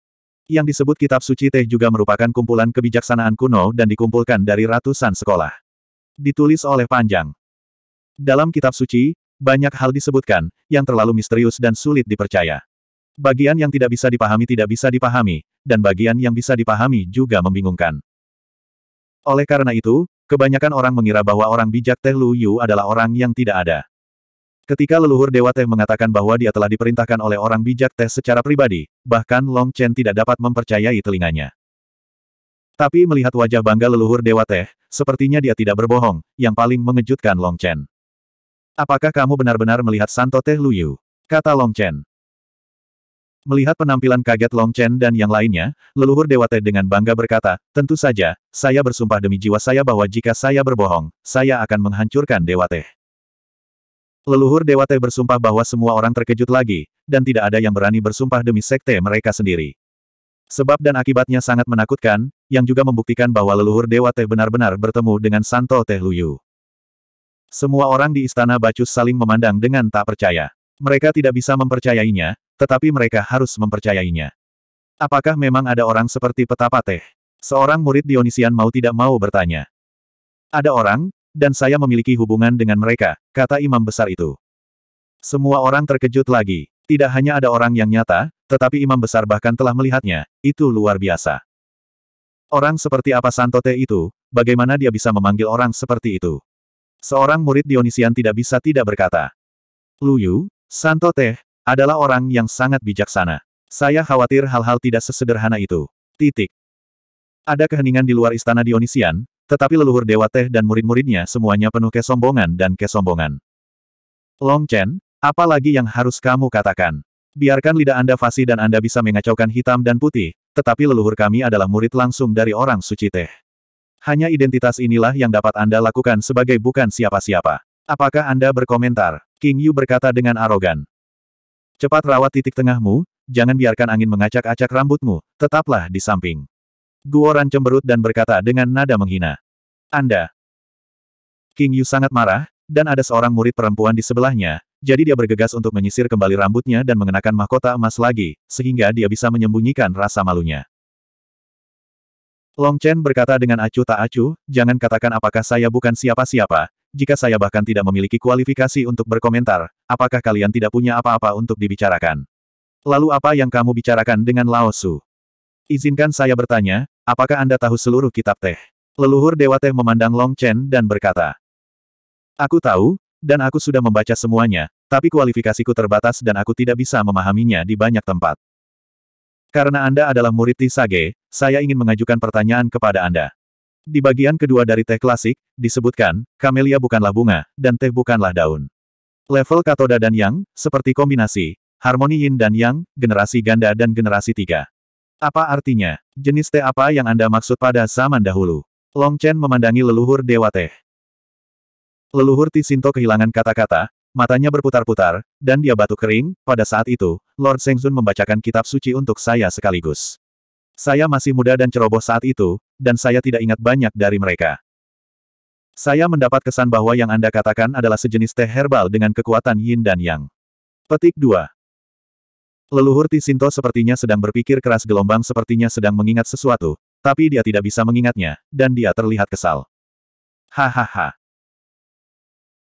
Speaker 1: Yang disebut kitab suci teh juga merupakan kumpulan kebijaksanaan kuno dan dikumpulkan dari ratusan sekolah. Ditulis oleh Panjang. Dalam kitab suci, banyak hal disebutkan, yang terlalu misterius dan sulit dipercaya. Bagian yang tidak bisa dipahami tidak bisa dipahami, dan bagian yang bisa dipahami juga membingungkan. Oleh karena itu, kebanyakan orang mengira bahwa orang bijak Teh Lu Yu adalah orang yang tidak ada. Ketika leluhur Dewa Teh mengatakan bahwa dia telah diperintahkan oleh orang bijak Teh secara pribadi, bahkan Long Chen tidak dapat mempercayai telinganya. Tapi melihat wajah bangga leluhur Dewa Teh, sepertinya dia tidak berbohong, yang paling mengejutkan Long Chen. Apakah kamu benar-benar melihat Santo Teh Luyu? Kata Long Chen. Melihat penampilan kaget Long Chen dan yang lainnya, leluhur Dewa Teh dengan bangga berkata, Tentu saja, saya bersumpah demi jiwa saya bahwa jika saya berbohong, saya akan menghancurkan Dewa Teh. Leluhur Dewa Teh bersumpah bahwa semua orang terkejut lagi, dan tidak ada yang berani bersumpah demi sekte mereka sendiri. Sebab dan akibatnya sangat menakutkan, yang juga membuktikan bahwa leluhur Dewa Teh benar-benar bertemu dengan Santo Teh Luyu. Semua orang di Istana Bacus saling memandang dengan tak percaya. Mereka tidak bisa mempercayainya, tetapi mereka harus mempercayainya. Apakah memang ada orang seperti petapa teh? Seorang murid Dionisian mau tidak mau bertanya. Ada orang, dan saya memiliki hubungan dengan mereka, kata imam besar itu. Semua orang terkejut lagi. Tidak hanya ada orang yang nyata, tetapi imam besar bahkan telah melihatnya, itu luar biasa. Orang seperti apa Santote itu, bagaimana dia bisa memanggil orang seperti itu? Seorang murid Dionisian tidak bisa tidak berkata. Lu Yu, Santo Teh, adalah orang yang sangat bijaksana. Saya khawatir hal-hal tidak sesederhana itu. Titik. Ada keheningan di luar istana Dionisian, tetapi leluhur Dewa Teh dan murid-muridnya semuanya penuh kesombongan dan kesombongan. Long Chen, apalagi yang harus kamu katakan? Biarkan lidah Anda fasih dan Anda bisa mengacaukan hitam dan putih, tetapi leluhur kami adalah murid langsung dari orang suci Teh. Hanya identitas inilah yang dapat Anda lakukan sebagai bukan siapa-siapa. Apakah Anda berkomentar? King Yu berkata dengan arogan. Cepat rawat titik tengahmu, jangan biarkan angin mengacak-acak rambutmu, tetaplah di samping. Guoran cemberut dan berkata dengan nada menghina. Anda. King Yu sangat marah, dan ada seorang murid perempuan di sebelahnya, jadi dia bergegas untuk menyisir kembali rambutnya dan mengenakan mahkota emas lagi, sehingga dia bisa menyembunyikan rasa malunya. Long Chen berkata dengan acuh tak acuh, jangan katakan apakah saya bukan siapa-siapa, jika saya bahkan tidak memiliki kualifikasi untuk berkomentar, apakah kalian tidak punya apa-apa untuk dibicarakan? Lalu apa yang kamu bicarakan dengan Lao Su? Izinkan saya bertanya, apakah Anda tahu seluruh kitab teh? Leluhur Dewa Teh memandang Long Chen dan berkata, Aku tahu, dan aku sudah membaca semuanya, tapi kualifikasiku terbatas dan aku tidak bisa memahaminya di banyak tempat. Karena Anda adalah murid Tisage, saya ingin mengajukan pertanyaan kepada Anda. Di bagian kedua dari teh klasik, disebutkan, kamelia bukanlah bunga, dan teh bukanlah daun. Level katoda dan yang, seperti kombinasi, harmoni yin dan yang, generasi ganda dan generasi tiga. Apa artinya? Jenis teh apa yang Anda maksud pada zaman dahulu? Long Chen memandangi leluhur dewa teh. Leluhur Tisinto kehilangan kata-kata, matanya berputar-putar, dan dia batuk kering, pada saat itu, Lord Zhengzun membacakan kitab suci untuk saya sekaligus. Saya masih muda dan ceroboh saat itu, dan saya tidak ingat banyak dari mereka. Saya mendapat kesan bahwa yang Anda katakan adalah sejenis teh herbal dengan kekuatan yin dan yang. Petik 2. Leluhur Tisinto sepertinya sedang berpikir keras gelombang sepertinya sedang mengingat sesuatu, tapi dia tidak bisa mengingatnya, dan dia terlihat kesal. Hahaha.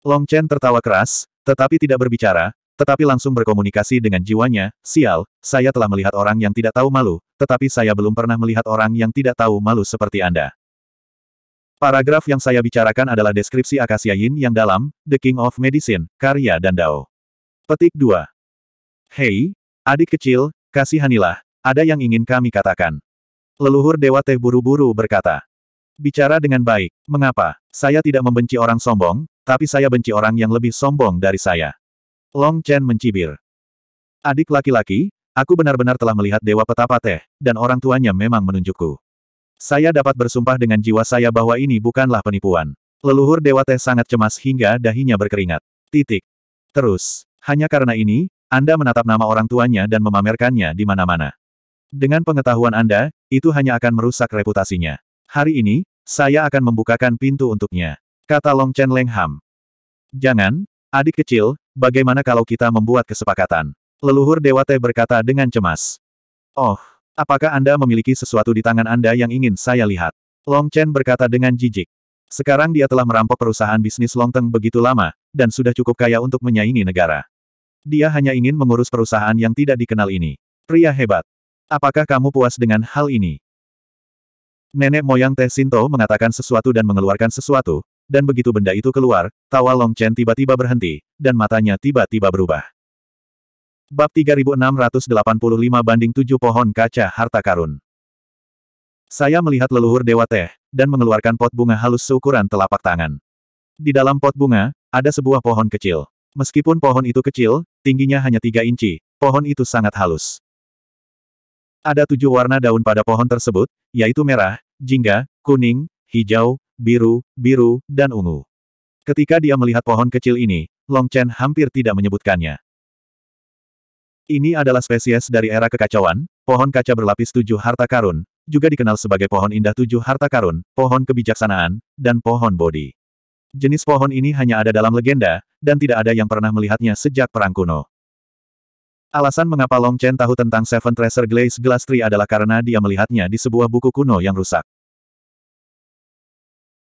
Speaker 1: Long Chen tertawa keras, tetapi tidak berbicara, tetapi langsung berkomunikasi dengan jiwanya, sial, saya telah melihat orang yang tidak tahu malu, tetapi saya belum pernah melihat orang yang tidak tahu malu seperti Anda. Paragraf yang saya bicarakan adalah deskripsi Akasia Yin yang dalam, The King of Medicine, karya dan Dao. Petik 2. Hei, adik kecil, kasihanilah, ada yang ingin kami katakan. Leluhur Dewa Teh buru-buru berkata. Bicara dengan baik, mengapa? Saya tidak membenci orang sombong, tapi saya benci orang yang lebih sombong dari saya. Long Chen mencibir. Adik laki-laki, aku benar-benar telah melihat Dewa Petapa Teh, dan orang tuanya memang menunjukku. Saya dapat bersumpah dengan jiwa saya bahwa ini bukanlah penipuan. Leluhur Dewa Teh sangat cemas hingga dahinya berkeringat. Titik. Terus, hanya karena ini, Anda menatap nama orang tuanya dan memamerkannya di mana-mana. Dengan pengetahuan Anda, itu hanya akan merusak reputasinya. Hari ini, saya akan membukakan pintu untuknya. Kata Long Chen Lengham. Jangan, Adik kecil, bagaimana kalau kita membuat kesepakatan? Leluhur Dewa Teh berkata dengan cemas. Oh, apakah Anda memiliki sesuatu di tangan Anda yang ingin saya lihat? Long Chen berkata dengan jijik. Sekarang dia telah merampok perusahaan bisnis Long Teng begitu lama, dan sudah cukup kaya untuk menyaingi negara. Dia hanya ingin mengurus perusahaan yang tidak dikenal ini. Pria hebat. Apakah kamu puas dengan hal ini? Nenek moyang Teh Sinto mengatakan sesuatu dan mengeluarkan sesuatu, dan begitu benda itu keluar, tawa Long Chen tiba-tiba berhenti, dan matanya tiba-tiba berubah. Bab 3685 banding 7 pohon kaca harta karun. Saya melihat leluhur dewa teh, dan mengeluarkan pot bunga halus seukuran telapak tangan. Di dalam pot bunga, ada sebuah pohon kecil. Meskipun pohon itu kecil, tingginya hanya tiga inci, pohon itu sangat halus. Ada tujuh warna daun pada pohon tersebut, yaitu merah, jingga, kuning, hijau, biru, biru, dan ungu. Ketika dia melihat pohon kecil ini, Long Chen hampir tidak menyebutkannya. Ini adalah spesies dari era kekacauan, pohon kaca berlapis tujuh harta karun, juga dikenal sebagai pohon indah tujuh harta karun, pohon kebijaksanaan, dan pohon bodi. Jenis pohon ini hanya ada dalam legenda, dan tidak ada yang pernah melihatnya sejak perang kuno. Alasan mengapa Long Chen tahu tentang Seven Treasure Glaze Glass Tree adalah karena dia melihatnya di sebuah buku kuno yang rusak.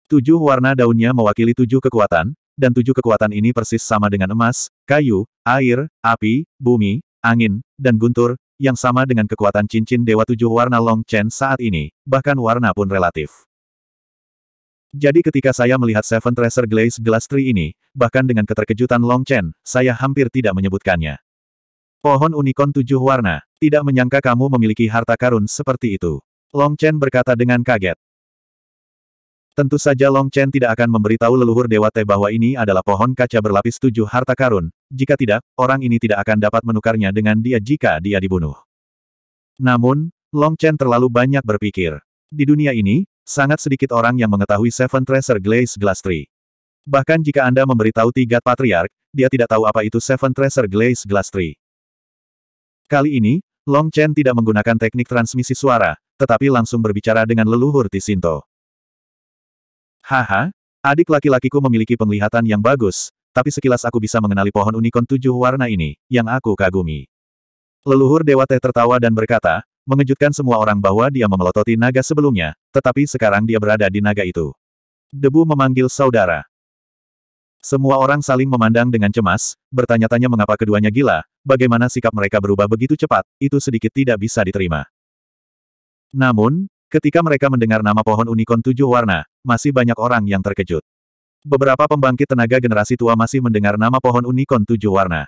Speaker 1: Tujuh warna daunnya mewakili tujuh kekuatan, dan tujuh kekuatan ini persis sama dengan emas, kayu, air, api, bumi, angin, dan guntur, yang sama dengan kekuatan cincin Dewa Tujuh Warna Long Chen saat ini, bahkan warna pun relatif. Jadi ketika saya melihat Seven Treasure Glaze Glass Tree ini, bahkan dengan keterkejutan Long Chen, saya hampir tidak menyebutkannya. Pohon unicorn tujuh warna, tidak menyangka kamu memiliki harta karun seperti itu. Long Chen berkata dengan kaget. Tentu saja Long Chen tidak akan memberitahu leluhur Dewa Teh bahwa ini adalah pohon kaca berlapis tujuh harta karun, jika tidak, orang ini tidak akan dapat menukarnya dengan dia jika dia dibunuh. Namun, Long Chen terlalu banyak berpikir. Di dunia ini, sangat sedikit orang yang mengetahui Seven Treasure Glaze Glass Tree. Bahkan jika Anda memberitahu tiga patriark, dia tidak tahu apa itu Seven Treasure Glaze Glass Tree. Kali ini, Long Chen tidak menggunakan teknik transmisi suara, tetapi langsung berbicara dengan leluhur Tisinto. Haha, adik laki-lakiku memiliki penglihatan yang bagus, tapi sekilas aku bisa mengenali pohon unicorn tujuh warna ini, yang aku kagumi. Leluhur Dewa Teh tertawa dan berkata, mengejutkan semua orang bahwa dia memelototi naga sebelumnya, tetapi sekarang dia berada di naga itu. Debu memanggil saudara. Semua orang saling memandang dengan cemas, bertanya-tanya mengapa keduanya gila, bagaimana sikap mereka berubah begitu cepat, itu sedikit tidak bisa diterima. Namun, Ketika mereka mendengar nama pohon unicorn tujuh warna, masih banyak orang yang terkejut. Beberapa pembangkit tenaga generasi tua masih mendengar nama pohon unicorn tujuh warna.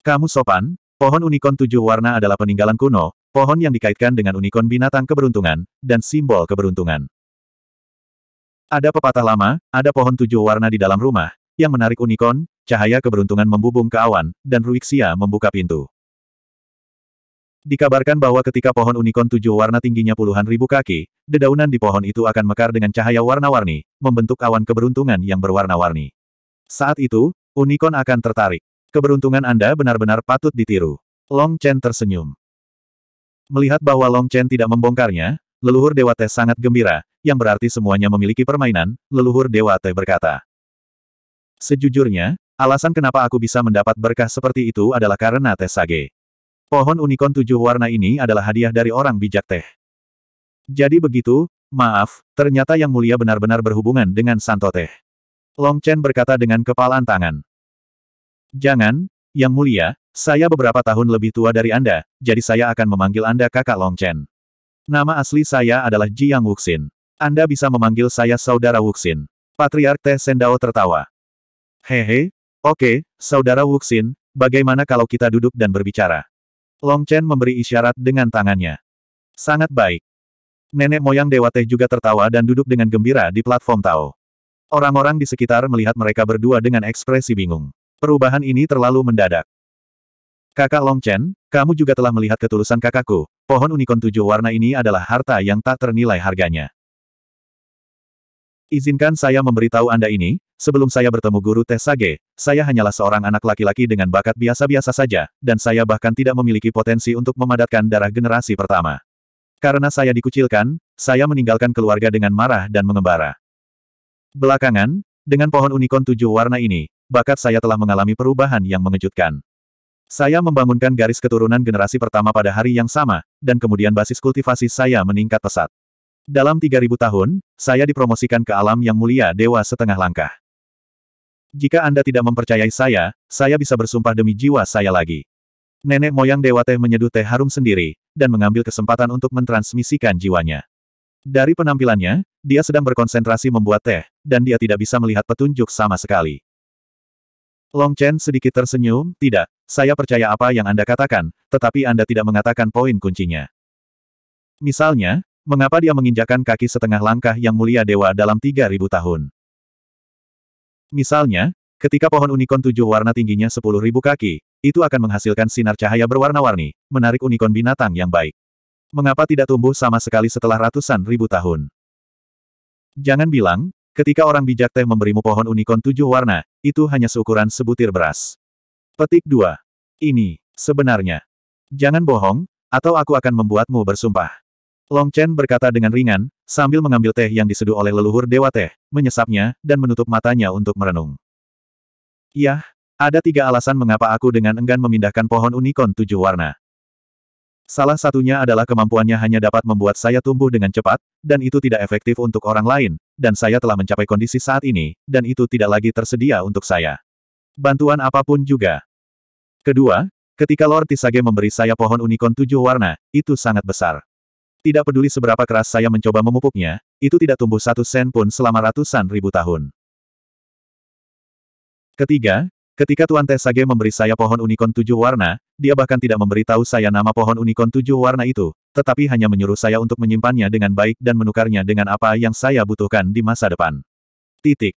Speaker 1: Kamu sopan, pohon unicorn tujuh warna adalah peninggalan kuno, pohon yang dikaitkan dengan unicorn binatang keberuntungan, dan simbol keberuntungan. Ada pepatah lama, ada pohon tujuh warna di dalam rumah, yang menarik unicorn, cahaya keberuntungan membubung ke awan, dan Ruixia membuka pintu. Dikabarkan bahwa ketika pohon unicorn tujuh warna tingginya puluhan ribu kaki, dedaunan di pohon itu akan mekar dengan cahaya warna-warni, membentuk awan keberuntungan yang berwarna-warni. Saat itu, unicorn akan tertarik. Keberuntungan Anda benar-benar patut ditiru. Long Chen tersenyum. Melihat bahwa Long Chen tidak membongkarnya, leluhur Dewa Teh sangat gembira, yang berarti semuanya memiliki permainan, leluhur Dewa Teh berkata. Sejujurnya, alasan kenapa aku bisa mendapat berkah seperti itu adalah karena Teh Sage. Pohon unicorn tujuh warna ini adalah hadiah dari orang bijak teh. Jadi begitu, maaf, ternyata yang mulia benar-benar berhubungan dengan Santo teh. Long Chen berkata dengan kepalan tangan. Jangan, yang mulia, saya beberapa tahun lebih tua dari Anda, jadi saya akan memanggil Anda kakak Long Chen. Nama asli saya adalah Jiang Wuxin. Anda bisa memanggil saya saudara Wuxin. Patriark Teh Sendao tertawa. Hehe, oke, okay, saudara Wuxin, bagaimana kalau kita duduk dan berbicara? Long Chen memberi isyarat dengan tangannya. Sangat baik. Nenek moyang Dewa Teh juga tertawa dan duduk dengan gembira di platform Tao. Orang-orang di sekitar melihat mereka berdua dengan ekspresi bingung. Perubahan ini terlalu mendadak. Kakak Long Chen, kamu juga telah melihat ketulusan kakakku. Pohon unicorn tujuh warna ini adalah harta yang tak ternilai harganya. Izinkan saya memberitahu Anda ini, sebelum saya bertemu Guru Tesage, saya hanyalah seorang anak laki-laki dengan bakat biasa-biasa saja, dan saya bahkan tidak memiliki potensi untuk memadatkan darah generasi pertama. Karena saya dikucilkan, saya meninggalkan keluarga dengan marah dan mengembara. Belakangan, dengan pohon unicorn tujuh warna ini, bakat saya telah mengalami perubahan yang mengejutkan. Saya membangunkan garis keturunan generasi pertama pada hari yang sama, dan kemudian basis kultivasi saya meningkat pesat. Dalam 3000 tahun, saya dipromosikan ke alam yang mulia dewa setengah langkah. Jika Anda tidak mempercayai saya, saya bisa bersumpah demi jiwa saya lagi. Nenek moyang dewa teh menyeduh teh harum sendiri, dan mengambil kesempatan untuk mentransmisikan jiwanya. Dari penampilannya, dia sedang berkonsentrasi membuat teh, dan dia tidak bisa melihat petunjuk sama sekali. Long Chen sedikit tersenyum, tidak, saya percaya apa yang Anda katakan, tetapi Anda tidak mengatakan poin kuncinya. Misalnya, Mengapa dia menginjakan kaki setengah langkah yang mulia dewa dalam 3000 tahun? Misalnya, ketika pohon unicorn tujuh warna tingginya 10.000 kaki, itu akan menghasilkan sinar cahaya berwarna-warni, menarik unicorn binatang yang baik. Mengapa tidak tumbuh sama sekali setelah ratusan ribu tahun? Jangan bilang, ketika orang bijak teh memberimu pohon unicorn tujuh warna, itu hanya seukuran sebutir beras. Petik 2. Ini, sebenarnya. Jangan bohong, atau aku akan membuatmu bersumpah. Long Chen berkata dengan ringan, sambil mengambil teh yang diseduh oleh leluhur dewa teh, menyesapnya, dan menutup matanya untuk merenung. Yah, ada tiga alasan mengapa aku dengan enggan memindahkan pohon unicorn tujuh warna. Salah satunya adalah kemampuannya hanya dapat membuat saya tumbuh dengan cepat, dan itu tidak efektif untuk orang lain, dan saya telah mencapai kondisi saat ini, dan itu tidak lagi tersedia untuk saya. Bantuan apapun juga. Kedua, ketika Lord Tisage memberi saya pohon unicorn tujuh warna, itu sangat besar. Tidak peduli seberapa keras saya mencoba memupuknya, itu tidak tumbuh satu sen pun selama ratusan ribu tahun. Ketiga, ketika Tuan Tesage memberi saya pohon unicorn tujuh warna, dia bahkan tidak memberitahu saya nama pohon unicorn tujuh warna itu, tetapi hanya menyuruh saya untuk menyimpannya dengan baik dan menukarnya dengan apa yang saya butuhkan di masa depan. Titik.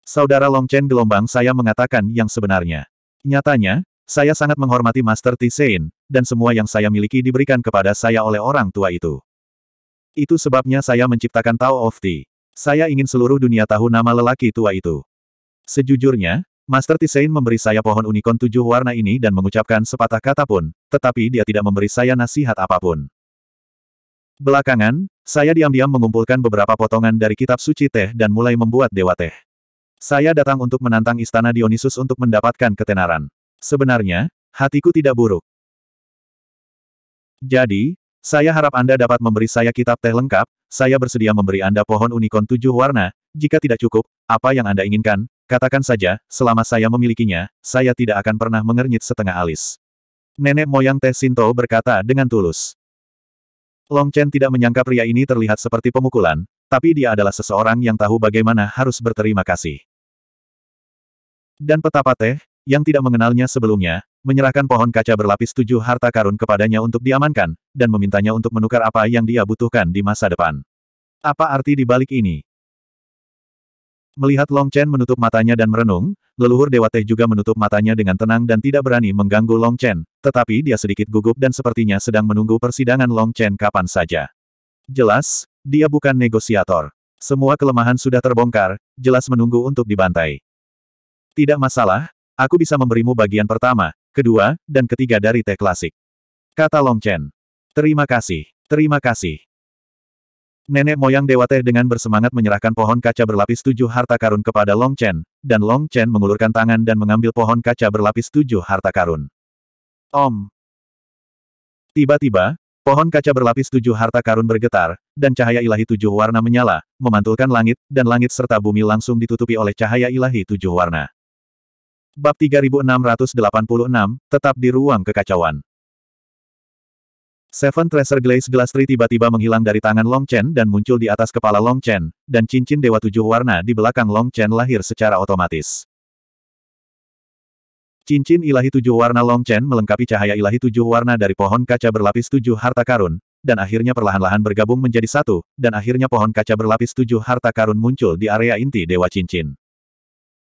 Speaker 1: Saudara Long Chen gelombang saya mengatakan yang sebenarnya. Nyatanya, saya sangat menghormati Master Tisein, dan semua yang saya miliki diberikan kepada saya oleh orang tua itu. Itu sebabnya saya menciptakan Tao of Tea. Saya ingin seluruh dunia tahu nama lelaki tua itu. Sejujurnya, Master Tisain memberi saya pohon unicorn tujuh warna ini dan mengucapkan sepatah kata pun, tetapi dia tidak memberi saya nasihat apapun. Belakangan, saya diam-diam mengumpulkan beberapa potongan dari kitab suci teh dan mulai membuat dewa teh. Saya datang untuk menantang istana Dionysus untuk mendapatkan ketenaran. Sebenarnya, hatiku tidak buruk. Jadi, saya harap Anda dapat memberi saya kitab teh lengkap, saya bersedia memberi Anda pohon unicorn tujuh warna, jika tidak cukup, apa yang Anda inginkan, katakan saja, selama saya memilikinya, saya tidak akan pernah mengernyit setengah alis. Nenek moyang Teh Sinto berkata dengan tulus. Long Chen tidak menyangka pria ini terlihat seperti pemukulan, tapi dia adalah seseorang yang tahu bagaimana harus berterima kasih. Dan petapa teh, yang tidak mengenalnya sebelumnya, menyerahkan pohon kaca berlapis tujuh harta karun kepadanya untuk diamankan, dan memintanya untuk menukar apa yang dia butuhkan di masa depan. Apa arti di balik ini? Melihat Long Chen menutup matanya dan merenung, leluhur Dewa Teh juga menutup matanya dengan tenang dan tidak berani mengganggu Long Chen, tetapi dia sedikit gugup dan sepertinya sedang menunggu persidangan Long Chen kapan saja. Jelas, dia bukan negosiator. Semua kelemahan sudah terbongkar, jelas menunggu untuk dibantai. Tidak masalah, aku bisa memberimu bagian pertama, kedua, dan ketiga dari teh klasik. Kata Long Chen. Terima kasih, terima kasih. Nenek moyang Dewa Teh dengan bersemangat menyerahkan pohon kaca berlapis tujuh harta karun kepada Long Chen, dan Long Chen mengulurkan tangan dan mengambil pohon kaca berlapis tujuh harta karun. Om. Tiba-tiba, pohon kaca berlapis tujuh harta karun bergetar, dan cahaya ilahi tujuh warna menyala, memantulkan langit, dan langit serta bumi langsung ditutupi oleh cahaya ilahi tujuh warna. Bab 3686, tetap di ruang kekacauan. Seven Treasure Glaze Glass Tree tiba-tiba menghilang dari tangan Long Chen dan muncul di atas kepala Long Chen, dan cincin Dewa Tujuh Warna di belakang Long Chen lahir secara otomatis. Cincin ilahi tujuh warna Long Chen melengkapi cahaya ilahi tujuh warna dari pohon kaca berlapis tujuh harta karun, dan akhirnya perlahan-lahan bergabung menjadi satu, dan akhirnya pohon kaca berlapis tujuh harta karun muncul di area inti Dewa Cincin.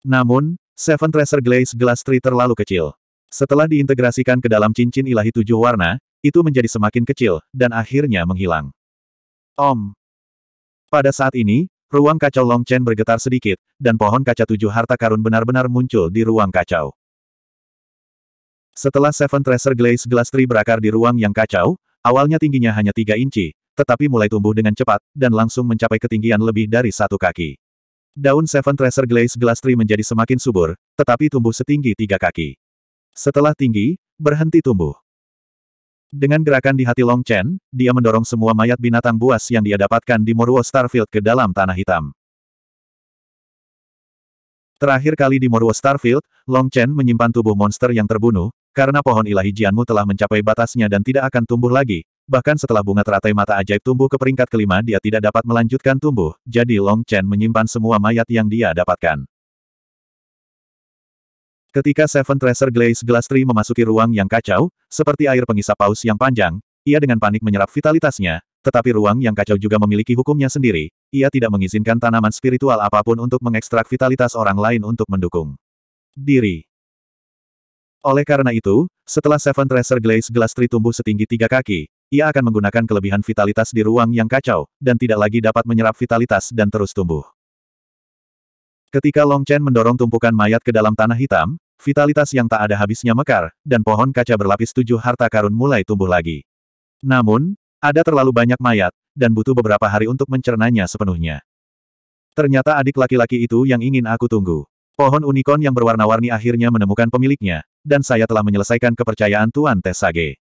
Speaker 1: Namun, Seven Treasure Glaze Glass Tree terlalu kecil. Setelah diintegrasikan ke dalam cincin ilahi tujuh warna, itu menjadi semakin kecil, dan akhirnya menghilang. Om. Pada saat ini, ruang kacau Long Chen bergetar sedikit, dan pohon kaca tujuh harta karun benar-benar muncul di ruang kacau. Setelah Seven Treasure Glaze Glass Tree berakar di ruang yang kacau, awalnya tingginya hanya tiga inci, tetapi mulai tumbuh dengan cepat, dan langsung mencapai ketinggian lebih dari satu kaki. Daun Seven Tracer Glaze Glass Tree menjadi semakin subur, tetapi tumbuh setinggi tiga kaki. Setelah tinggi, berhenti tumbuh. Dengan gerakan di hati Long Chen, dia mendorong semua mayat binatang buas yang dia dapatkan di Moruo Starfield ke dalam Tanah Hitam. Terakhir kali di Moruo Starfield, Long Chen menyimpan tubuh monster yang terbunuh, karena pohon ilahi Jianmu telah mencapai batasnya dan tidak akan tumbuh lagi, bahkan setelah bunga teratai mata ajaib tumbuh ke peringkat kelima dia tidak dapat melanjutkan tumbuh, jadi Long Chen menyimpan semua mayat yang dia dapatkan. Ketika Seven Treasure Glaze Glass Tree memasuki ruang yang kacau, seperti air pengisap paus yang panjang, ia dengan panik menyerap vitalitasnya, tetapi ruang yang kacau juga memiliki hukumnya sendiri, ia tidak mengizinkan tanaman spiritual apapun untuk mengekstrak vitalitas orang lain untuk mendukung diri. Oleh karena itu, setelah Seven Treasure Glaze Glass Tree tumbuh setinggi tiga kaki, ia akan menggunakan kelebihan vitalitas di ruang yang kacau, dan tidak lagi dapat menyerap vitalitas dan terus tumbuh. Ketika Long Chen mendorong tumpukan mayat ke dalam tanah hitam, vitalitas yang tak ada habisnya mekar, dan pohon kaca berlapis tujuh harta karun mulai tumbuh lagi. Namun, ada terlalu banyak mayat, dan butuh beberapa hari untuk mencernanya sepenuhnya. Ternyata adik laki-laki itu yang ingin aku tunggu. Pohon unicorn yang berwarna-warni akhirnya menemukan pemiliknya, dan saya telah menyelesaikan kepercayaan Tuan Tesage.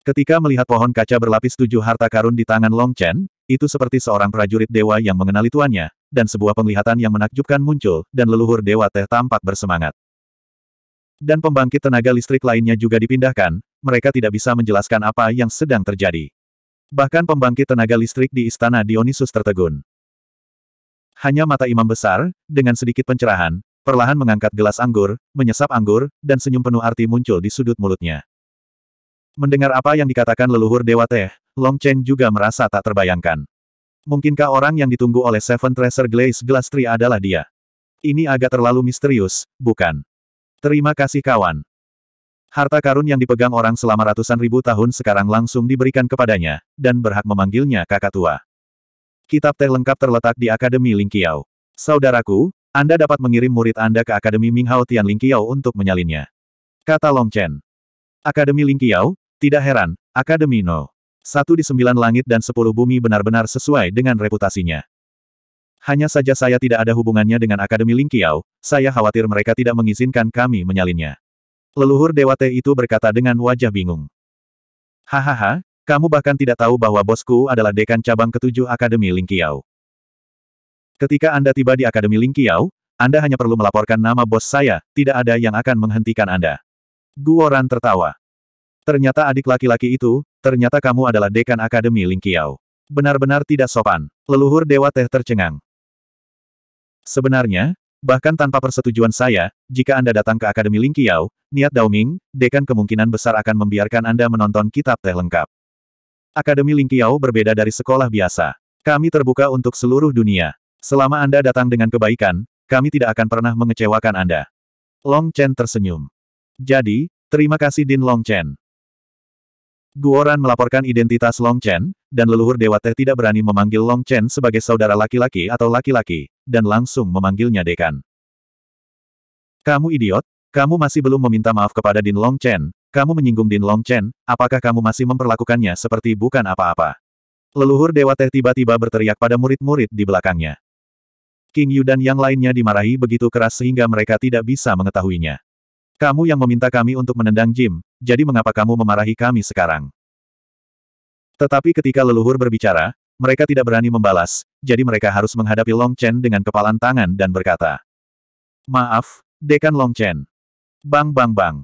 Speaker 1: Ketika melihat pohon kaca berlapis tujuh harta karun di tangan Long Chen, itu seperti seorang prajurit dewa yang mengenali tuannya, dan sebuah penglihatan yang menakjubkan muncul, dan leluhur dewa teh tampak bersemangat. Dan pembangkit tenaga listrik lainnya juga dipindahkan, mereka tidak bisa menjelaskan apa yang sedang terjadi. Bahkan pembangkit tenaga listrik di istana Dionysus tertegun. Hanya mata imam besar, dengan sedikit pencerahan, perlahan mengangkat gelas anggur, menyesap anggur, dan senyum penuh arti muncul di sudut mulutnya. Mendengar apa yang dikatakan leluhur Dewa Teh, Long Chen juga merasa tak terbayangkan. Mungkinkah orang yang ditunggu oleh Seven Treasure Glaze Glass Tree adalah dia? Ini agak terlalu misterius, bukan? Terima kasih kawan. Harta karun yang dipegang orang selama ratusan ribu tahun sekarang langsung diberikan kepadanya, dan berhak memanggilnya kakak tua. Kitab teh lengkap terletak di Akademi Lingqiao. Saudaraku, Anda dapat mengirim murid Anda ke Akademi Minghao Tian Lingqiao untuk menyalinnya. Kata Long Chen. Akademi Lingqiao, tidak heran, Akademi No. Satu di sembilan langit dan sepuluh bumi benar-benar sesuai dengan reputasinya. Hanya saja saya tidak ada hubungannya dengan Akademi Lingqiao, saya khawatir mereka tidak mengizinkan kami menyalinnya. Leluhur Dewa Teh itu berkata dengan wajah bingung. Hahaha, kamu bahkan tidak tahu bahwa bosku adalah dekan cabang ketujuh Akademi Lingqiao. Ketika Anda tiba di Akademi Lingqiao, Anda hanya perlu melaporkan nama bos saya, tidak ada yang akan menghentikan Anda. Guoran tertawa. Ternyata adik laki-laki itu, ternyata kamu adalah dekan Akademi Lingqiao. Benar-benar tidak sopan. Leluhur Dewa Teh tercengang. Sebenarnya, bahkan tanpa persetujuan saya, jika Anda datang ke Akademi Lingqiao, niat Daoming, dekan kemungkinan besar akan membiarkan Anda menonton kitab teh lengkap. Akademi Lingqiao berbeda dari sekolah biasa. Kami terbuka untuk seluruh dunia. Selama Anda datang dengan kebaikan, kami tidak akan pernah mengecewakan Anda. Long Chen tersenyum. Jadi, terima kasih Din Long Chen. Guoran melaporkan identitas Long Chen, dan leluhur Dewa Teh tidak berani memanggil Long Chen sebagai saudara laki-laki atau laki-laki, dan langsung memanggilnya Dekan. Kamu idiot, kamu masih belum meminta maaf kepada Din Long Chen. kamu menyinggung Din Long Chen, apakah kamu masih memperlakukannya seperti bukan apa-apa? Leluhur Dewa Teh tiba-tiba berteriak pada murid-murid di belakangnya. King Yu dan yang lainnya dimarahi begitu keras sehingga mereka tidak bisa mengetahuinya. Kamu yang meminta kami untuk menendang Jim, jadi mengapa kamu memarahi kami sekarang? Tetapi ketika leluhur berbicara, mereka tidak berani membalas, jadi mereka harus menghadapi Long Chen dengan kepalan tangan dan berkata, Maaf, Dekan Long Chen. Bang bang bang.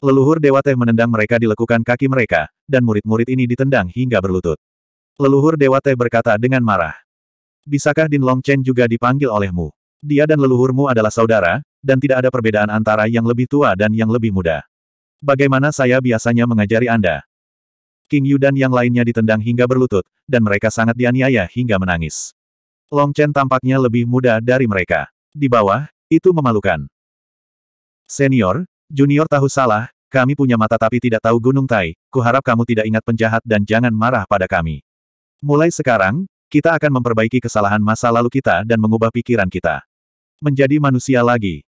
Speaker 1: Leluhur Dewa Teh menendang mereka di lekukan kaki mereka, dan murid-murid ini ditendang hingga berlutut. Leluhur Dewa Teh berkata dengan marah, Bisakah Din Long Chen juga dipanggil olehmu? Dia dan leluhurmu adalah saudara, dan tidak ada perbedaan antara yang lebih tua dan yang lebih muda. Bagaimana saya biasanya mengajari Anda? King Yu dan yang lainnya ditendang hingga berlutut, dan mereka sangat dianiaya hingga menangis. Long Chen tampaknya lebih muda dari mereka. Di bawah, itu memalukan. Senior, junior tahu salah, kami punya mata tapi tidak tahu Gunung Tai, kuharap kamu tidak ingat penjahat dan jangan marah pada kami. Mulai sekarang, kita akan memperbaiki kesalahan masa lalu kita dan mengubah pikiran kita menjadi manusia lagi.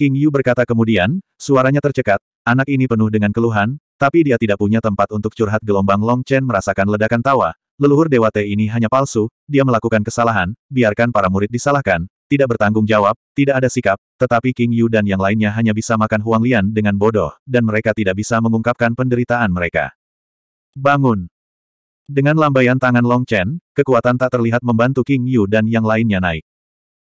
Speaker 1: King Yu berkata kemudian, suaranya tercekat, anak ini penuh dengan keluhan, tapi dia tidak punya tempat untuk curhat gelombang Long Chen merasakan ledakan tawa, leluhur Dewa Te ini hanya palsu, dia melakukan kesalahan, biarkan para murid disalahkan, tidak bertanggung jawab, tidak ada sikap, tetapi King Yu dan yang lainnya hanya bisa makan Huang Lian dengan bodoh, dan mereka tidak bisa mengungkapkan penderitaan mereka. Bangun! Dengan lambaian tangan Long Chen, kekuatan tak terlihat membantu King Yu dan yang lainnya naik.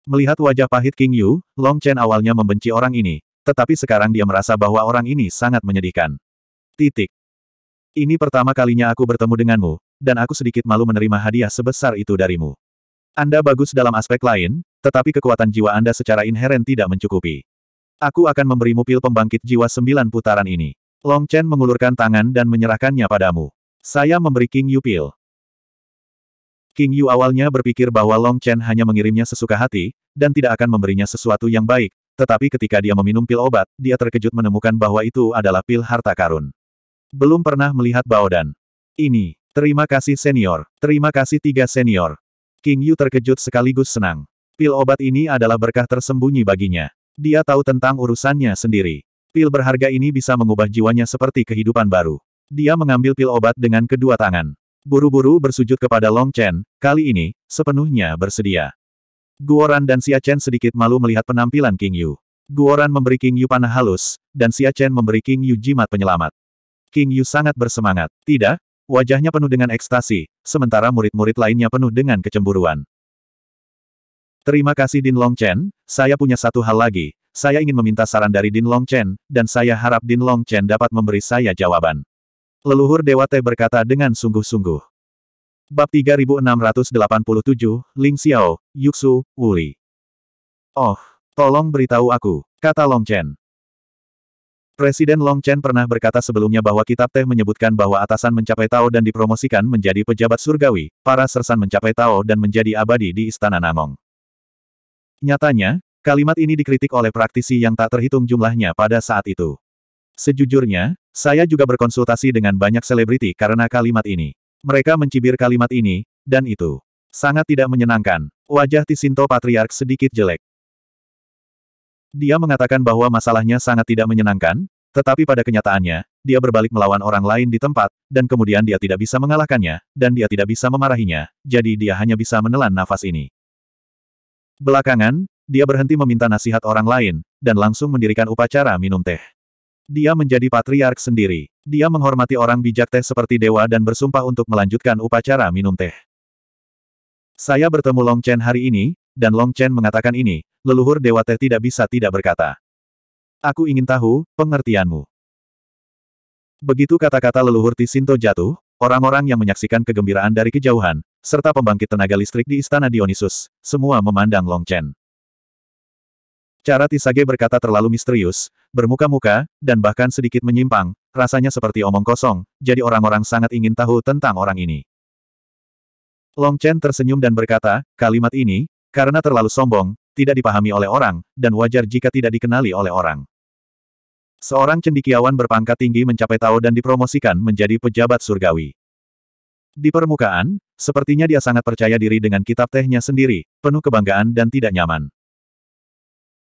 Speaker 1: Melihat wajah pahit King Yu, Long Chen awalnya membenci orang ini, tetapi sekarang dia merasa bahwa orang ini sangat menyedihkan. Titik. Ini pertama kalinya aku bertemu denganmu, dan aku sedikit malu menerima hadiah sebesar itu darimu. Anda bagus dalam aspek lain, tetapi kekuatan jiwa Anda secara inheren tidak mencukupi. Aku akan memberimu pil pembangkit jiwa sembilan putaran ini. Long Chen mengulurkan tangan dan menyerahkannya padamu. Saya memberi King Yu pil. King Yu awalnya berpikir bahwa Long Chen hanya mengirimnya sesuka hati, dan tidak akan memberinya sesuatu yang baik, tetapi ketika dia meminum pil obat, dia terkejut menemukan bahwa itu adalah pil harta karun. Belum pernah melihat Baodan. Ini, terima kasih senior, terima kasih tiga senior. King Yu terkejut sekaligus senang. Pil obat ini adalah berkah tersembunyi baginya. Dia tahu tentang urusannya sendiri. Pil berharga ini bisa mengubah jiwanya seperti kehidupan baru. Dia mengambil pil obat dengan kedua tangan. Buru-buru bersujud kepada Long Chen, kali ini, sepenuhnya bersedia. Guoran dan Xia Chen sedikit malu melihat penampilan King Yu. Guoran memberi King Yu panah halus, dan Xia Chen memberi King Yu jimat penyelamat. King Yu sangat bersemangat. Tidak, wajahnya penuh dengan ekstasi, sementara murid-murid lainnya penuh dengan kecemburuan. Terima kasih Din Long Chen, saya punya satu hal lagi, saya ingin meminta saran dari Din Long Chen, dan saya harap Din Long Chen dapat memberi saya jawaban leluhur Dewa Teh berkata dengan sungguh-sungguh. Bab 3687, Ling Xiao, Yuxu, Wuli. Oh, tolong beritahu aku, kata Long Chen. Presiden Long Chen pernah berkata sebelumnya bahwa kitab teh menyebutkan bahwa atasan mencapai Tao dan dipromosikan menjadi pejabat surgawi, para sersan mencapai Tao dan menjadi abadi di Istana Namong. Nyatanya, kalimat ini dikritik oleh praktisi yang tak terhitung jumlahnya pada saat itu. Sejujurnya, saya juga berkonsultasi dengan banyak selebriti karena kalimat ini. Mereka mencibir kalimat ini, dan itu. Sangat tidak menyenangkan. Wajah Tisinto Patriark sedikit jelek. Dia mengatakan bahwa masalahnya sangat tidak menyenangkan, tetapi pada kenyataannya, dia berbalik melawan orang lain di tempat, dan kemudian dia tidak bisa mengalahkannya, dan dia tidak bisa memarahinya, jadi dia hanya bisa menelan nafas ini. Belakangan, dia berhenti meminta nasihat orang lain, dan langsung mendirikan upacara minum teh. Dia menjadi patriark sendiri. Dia menghormati orang bijak teh seperti dewa dan bersumpah untuk melanjutkan upacara minum teh. Saya bertemu Long Chen hari ini, dan Long Chen mengatakan ini, leluhur dewa teh tidak bisa tidak berkata. Aku ingin tahu, pengertianmu. Begitu kata-kata leluhur Tisinto jatuh, orang-orang yang menyaksikan kegembiraan dari kejauhan, serta pembangkit tenaga listrik di Istana Dionysus, semua memandang Long Chen. Cara Tisage berkata terlalu misterius, bermuka-muka, dan bahkan sedikit menyimpang, rasanya seperti omong kosong, jadi orang-orang sangat ingin tahu tentang orang ini. Long Chen tersenyum dan berkata, kalimat ini, karena terlalu sombong, tidak dipahami oleh orang, dan wajar jika tidak dikenali oleh orang. Seorang cendikiawan berpangkat tinggi mencapai tahu dan dipromosikan menjadi pejabat surgawi. Di permukaan, sepertinya dia sangat percaya diri dengan kitab tehnya sendiri, penuh kebanggaan dan tidak nyaman.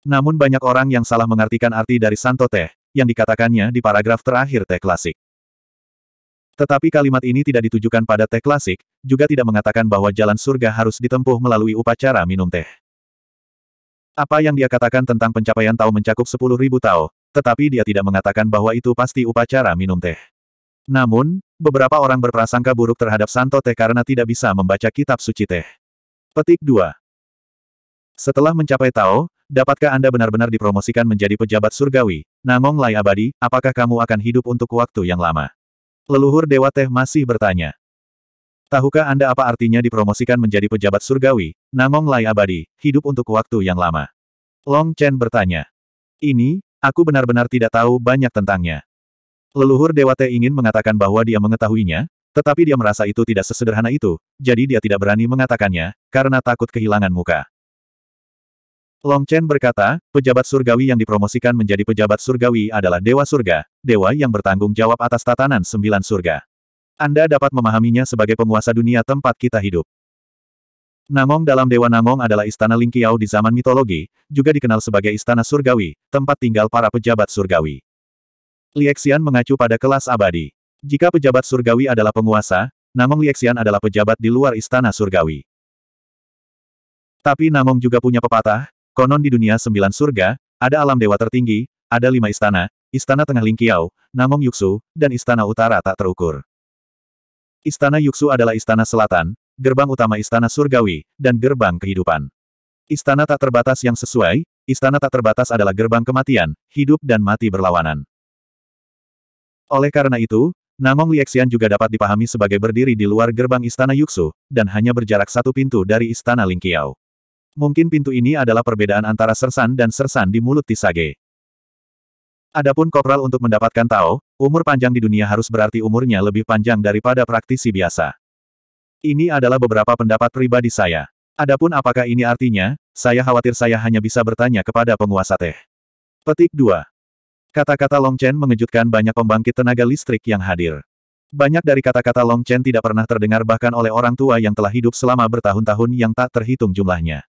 Speaker 1: Namun banyak orang yang salah mengartikan arti dari Santo Teh, yang dikatakannya di paragraf terakhir teh klasik. Tetapi kalimat ini tidak ditujukan pada teh klasik, juga tidak mengatakan bahwa jalan surga harus ditempuh melalui upacara minum teh. Apa yang dia katakan tentang pencapaian Tao mencakup 10.000 tau, tetapi dia tidak mengatakan bahwa itu pasti upacara minum teh. Namun, beberapa orang berprasangka buruk terhadap Santo Teh karena tidak bisa membaca kitab suci teh. Petik 2. Setelah mencapai Tao, dapatkah Anda benar-benar dipromosikan menjadi pejabat surgawi? Namong Lai Abadi, apakah kamu akan hidup untuk waktu yang lama? Leluhur Dewa Teh masih bertanya. Tahukah Anda apa artinya dipromosikan menjadi pejabat surgawi? Namong Lai Abadi, hidup untuk waktu yang lama. Long Chen bertanya. Ini, aku benar-benar tidak tahu banyak tentangnya. Leluhur Dewa Teh ingin mengatakan bahwa dia mengetahuinya, tetapi dia merasa itu tidak sesederhana itu, jadi dia tidak berani mengatakannya, karena takut kehilangan muka. Long Chen berkata, pejabat surgawi yang dipromosikan menjadi pejabat surgawi adalah Dewa Surga, Dewa yang bertanggung jawab atas tatanan sembilan surga. Anda dapat memahaminya sebagai penguasa dunia tempat kita hidup. Namong dalam Dewa Namong adalah istana Lingqiao di zaman mitologi, juga dikenal sebagai istana surgawi, tempat tinggal para pejabat surgawi. Liexian mengacu pada kelas abadi. Jika pejabat surgawi adalah penguasa, Namong Liexian adalah pejabat di luar istana surgawi. Tapi Namong juga punya pepatah, Konon di dunia sembilan surga, ada alam dewa tertinggi, ada lima istana, istana tengah Lingkiau, Namong Yuksu, dan istana utara tak terukur. Istana Yuksu adalah istana selatan, gerbang utama istana surgawi, dan gerbang kehidupan. Istana tak terbatas yang sesuai, istana tak terbatas adalah gerbang kematian, hidup dan mati berlawanan. Oleh karena itu, Namong Liexian juga dapat dipahami sebagai berdiri di luar gerbang istana Yuksu, dan hanya berjarak satu pintu dari istana Lingkiau. Mungkin pintu ini adalah perbedaan antara sersan dan sersan di mulut Tisage. Adapun kopral untuk mendapatkan Tao, umur panjang di dunia harus berarti umurnya lebih panjang daripada praktisi biasa. Ini adalah beberapa pendapat pribadi saya. Adapun apakah ini artinya, saya khawatir saya hanya bisa bertanya kepada penguasa teh. Petik 2. Kata-kata Long Chen mengejutkan banyak pembangkit tenaga listrik yang hadir. Banyak dari kata-kata Long Chen tidak pernah terdengar bahkan oleh orang tua yang telah hidup selama bertahun-tahun yang tak terhitung jumlahnya.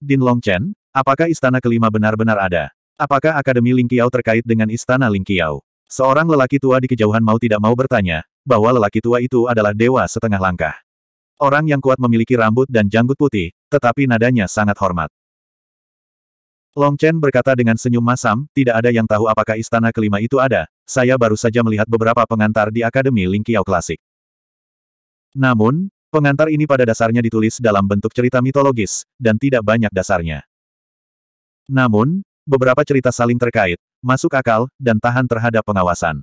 Speaker 1: Din Long Chen, apakah istana kelima benar-benar ada? Apakah Akademi Ling Lingqiao terkait dengan istana Ling Lingqiao? Seorang lelaki tua di kejauhan mau tidak mau bertanya, bahwa lelaki tua itu adalah dewa setengah langkah. Orang yang kuat memiliki rambut dan janggut putih, tetapi nadanya sangat hormat. Long Chen berkata dengan senyum masam, tidak ada yang tahu apakah istana kelima itu ada, saya baru saja melihat beberapa pengantar di Akademi Ling Lingqiao Klasik. Namun, Pengantar ini pada dasarnya ditulis dalam bentuk cerita mitologis, dan tidak banyak dasarnya. Namun, beberapa cerita saling terkait, masuk akal, dan tahan terhadap pengawasan.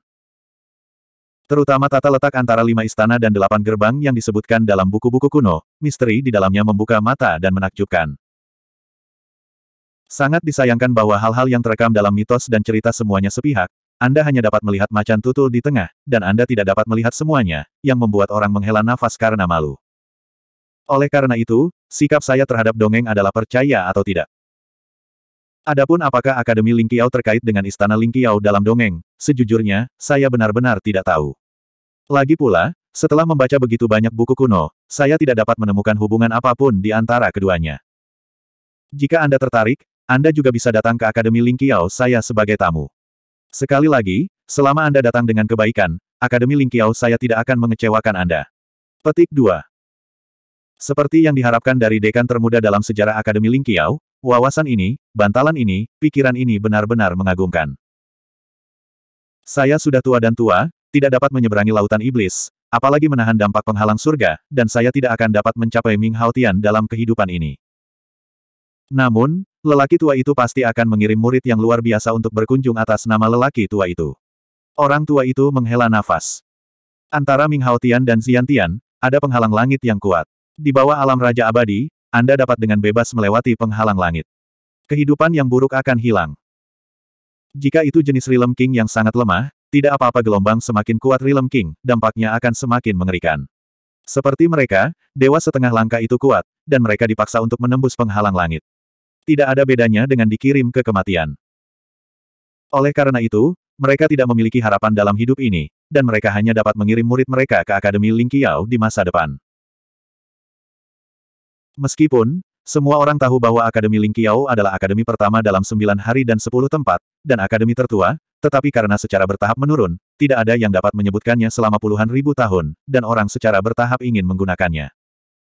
Speaker 1: Terutama tata letak antara lima istana dan delapan gerbang yang disebutkan dalam buku-buku kuno, misteri di dalamnya membuka mata dan menakjubkan. Sangat disayangkan bahwa hal-hal yang terekam dalam mitos dan cerita semuanya sepihak, anda hanya dapat melihat macan tutul di tengah, dan Anda tidak dapat melihat semuanya, yang membuat orang menghela nafas karena malu. Oleh karena itu, sikap saya terhadap dongeng adalah percaya atau tidak. Adapun apakah Akademi Lingqiao terkait dengan Istana Lingqiao dalam dongeng, sejujurnya, saya benar-benar tidak tahu. Lagi pula, setelah membaca begitu banyak buku kuno, saya tidak dapat menemukan hubungan apapun di antara keduanya. Jika Anda tertarik, Anda juga bisa datang ke Akademi Lingqiao saya sebagai tamu. Sekali lagi, selama Anda datang dengan kebaikan, Akademi Lingqiao saya tidak akan mengecewakan Anda. Petik 2. Seperti yang diharapkan dari dekan termuda dalam sejarah Akademi Lingqiao, wawasan ini, bantalan ini, pikiran ini benar-benar mengagumkan. Saya sudah tua dan tua, tidak dapat menyeberangi lautan iblis, apalagi menahan dampak penghalang surga, dan saya tidak akan dapat mencapai Ming Haotian dalam kehidupan ini. Namun, Lelaki tua itu pasti akan mengirim murid yang luar biasa untuk berkunjung atas nama lelaki tua itu. Orang tua itu menghela nafas. Antara Ming Haotian dan Xian Tian, ada penghalang langit yang kuat. Di bawah alam Raja Abadi, Anda dapat dengan bebas melewati penghalang langit. Kehidupan yang buruk akan hilang. Jika itu jenis Rilem King yang sangat lemah, tidak apa-apa gelombang semakin kuat Rilem King, dampaknya akan semakin mengerikan. Seperti mereka, dewa setengah langkah itu kuat, dan mereka dipaksa untuk menembus penghalang langit tidak ada bedanya dengan dikirim ke kematian. Oleh karena itu, mereka tidak memiliki harapan dalam hidup ini, dan mereka hanya dapat mengirim murid mereka ke Akademi Lingqiao di masa depan. Meskipun, semua orang tahu bahwa Akademi Lingqiao adalah akademi pertama dalam sembilan hari dan sepuluh tempat, dan akademi tertua, tetapi karena secara bertahap menurun, tidak ada yang dapat menyebutkannya selama puluhan ribu tahun, dan orang secara bertahap ingin menggunakannya.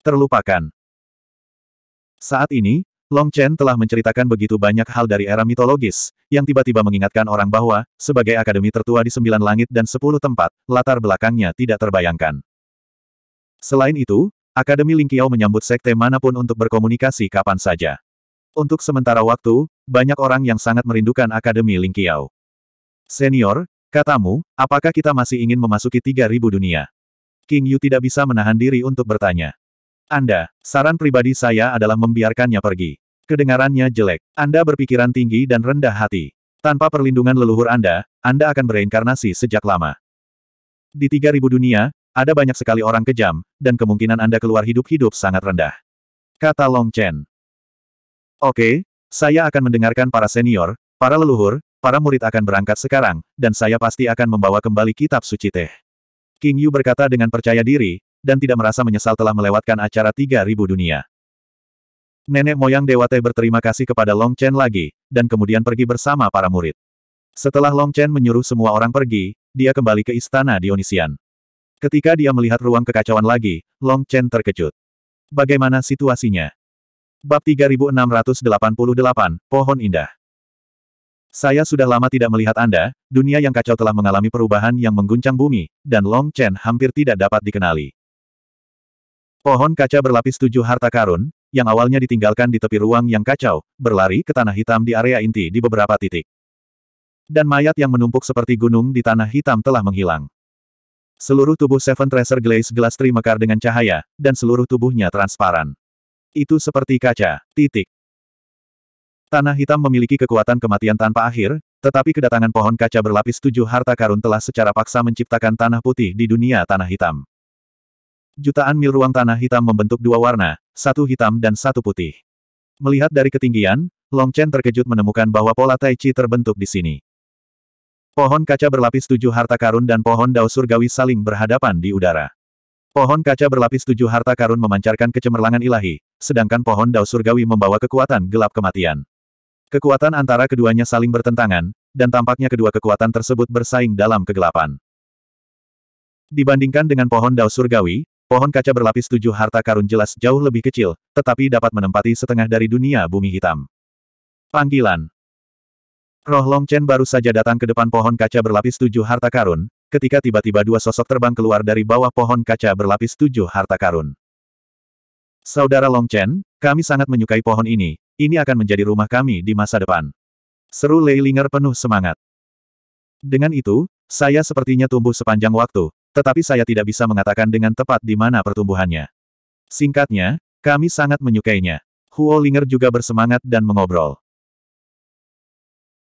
Speaker 1: Terlupakan. Saat ini, Long Chen telah menceritakan begitu banyak hal dari era mitologis, yang tiba-tiba mengingatkan orang bahwa, sebagai akademi tertua di sembilan langit dan sepuluh tempat, latar belakangnya tidak terbayangkan. Selain itu, Akademi Lingqiao menyambut sekte manapun untuk berkomunikasi kapan saja. Untuk sementara waktu, banyak orang yang sangat merindukan Akademi Lingqiao. Senior, katamu, apakah kita masih ingin memasuki 3000 dunia? King Yu tidak bisa menahan diri untuk bertanya. Anda, saran pribadi saya adalah membiarkannya pergi. Kedengarannya jelek. Anda berpikiran tinggi dan rendah hati. Tanpa perlindungan leluhur Anda, Anda akan bereinkarnasi sejak lama. Di 3000 dunia, ada banyak sekali orang kejam, dan kemungkinan Anda keluar hidup-hidup sangat rendah. Kata Long Chen. Oke, saya akan mendengarkan para senior, para leluhur, para murid akan berangkat sekarang, dan saya pasti akan membawa kembali kitab suci teh. King Yu berkata dengan percaya diri, dan tidak merasa menyesal telah melewatkan acara 3000 dunia. Nenek moyang Dewa Te berterima kasih kepada Long Chen lagi, dan kemudian pergi bersama para murid. Setelah Long Chen menyuruh semua orang pergi, dia kembali ke istana Dionisian. Ketika dia melihat ruang kekacauan lagi, Long Chen terkejut. Bagaimana situasinya? Bab 3688, Pohon Indah. Saya sudah lama tidak melihat Anda, dunia yang kacau telah mengalami perubahan yang mengguncang bumi, dan Long Chen hampir tidak dapat dikenali. Pohon kaca berlapis tujuh harta karun, yang awalnya ditinggalkan di tepi ruang yang kacau, berlari ke tanah hitam di area inti di beberapa titik. Dan mayat yang menumpuk seperti gunung di tanah hitam telah menghilang. Seluruh tubuh Seven Tracer Glaze Glass mekar dengan cahaya, dan seluruh tubuhnya transparan. Itu seperti kaca, titik. Tanah hitam memiliki kekuatan kematian tanpa akhir, tetapi kedatangan pohon kaca berlapis tujuh harta karun telah secara paksa menciptakan tanah putih di dunia tanah hitam. Jutaan mil ruang tanah hitam membentuk dua warna, satu hitam dan satu putih. Melihat dari ketinggian, Long Chen terkejut menemukan bahwa pola Tai Chi terbentuk di sini. Pohon kaca berlapis tujuh harta karun dan pohon dao surgawi saling berhadapan di udara. Pohon kaca berlapis tujuh harta karun memancarkan kecemerlangan ilahi, sedangkan pohon dao surgawi membawa kekuatan gelap kematian. Kekuatan antara keduanya saling bertentangan, dan tampaknya kedua kekuatan tersebut bersaing dalam kegelapan. Dibandingkan dengan pohon dao surgawi, Pohon kaca berlapis tujuh harta karun jelas jauh lebih kecil, tetapi dapat menempati setengah dari dunia bumi hitam. Panggilan Roh Long Chen baru saja datang ke depan pohon kaca berlapis tujuh harta karun, ketika tiba-tiba dua sosok terbang keluar dari bawah pohon kaca berlapis tujuh harta karun. Saudara Long Chen, kami sangat menyukai pohon ini, ini akan menjadi rumah kami di masa depan. Seru Lei Ling'er penuh semangat. Dengan itu, saya sepertinya tumbuh sepanjang waktu, tetapi saya tidak bisa mengatakan dengan tepat di mana pertumbuhannya. Singkatnya, kami sangat menyukainya. Huo Linger juga bersemangat dan mengobrol.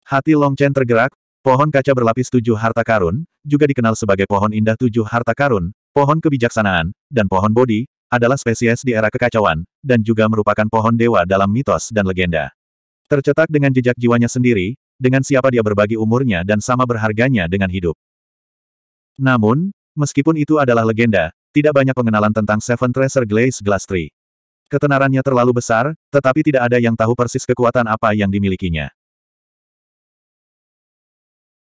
Speaker 1: Hati Long Chen tergerak, pohon kaca berlapis tujuh harta karun, juga dikenal sebagai pohon indah tujuh harta karun, pohon kebijaksanaan, dan pohon bodi, adalah spesies di era kekacauan, dan juga merupakan pohon dewa dalam mitos dan legenda. Tercetak dengan jejak jiwanya sendiri, dengan siapa dia berbagi umurnya dan sama berharganya dengan hidup. Namun, Meskipun itu adalah legenda, tidak banyak pengenalan tentang Seven Treasure Glaze Glass Tree. Ketenarannya terlalu besar, tetapi tidak ada yang tahu persis kekuatan apa yang dimilikinya.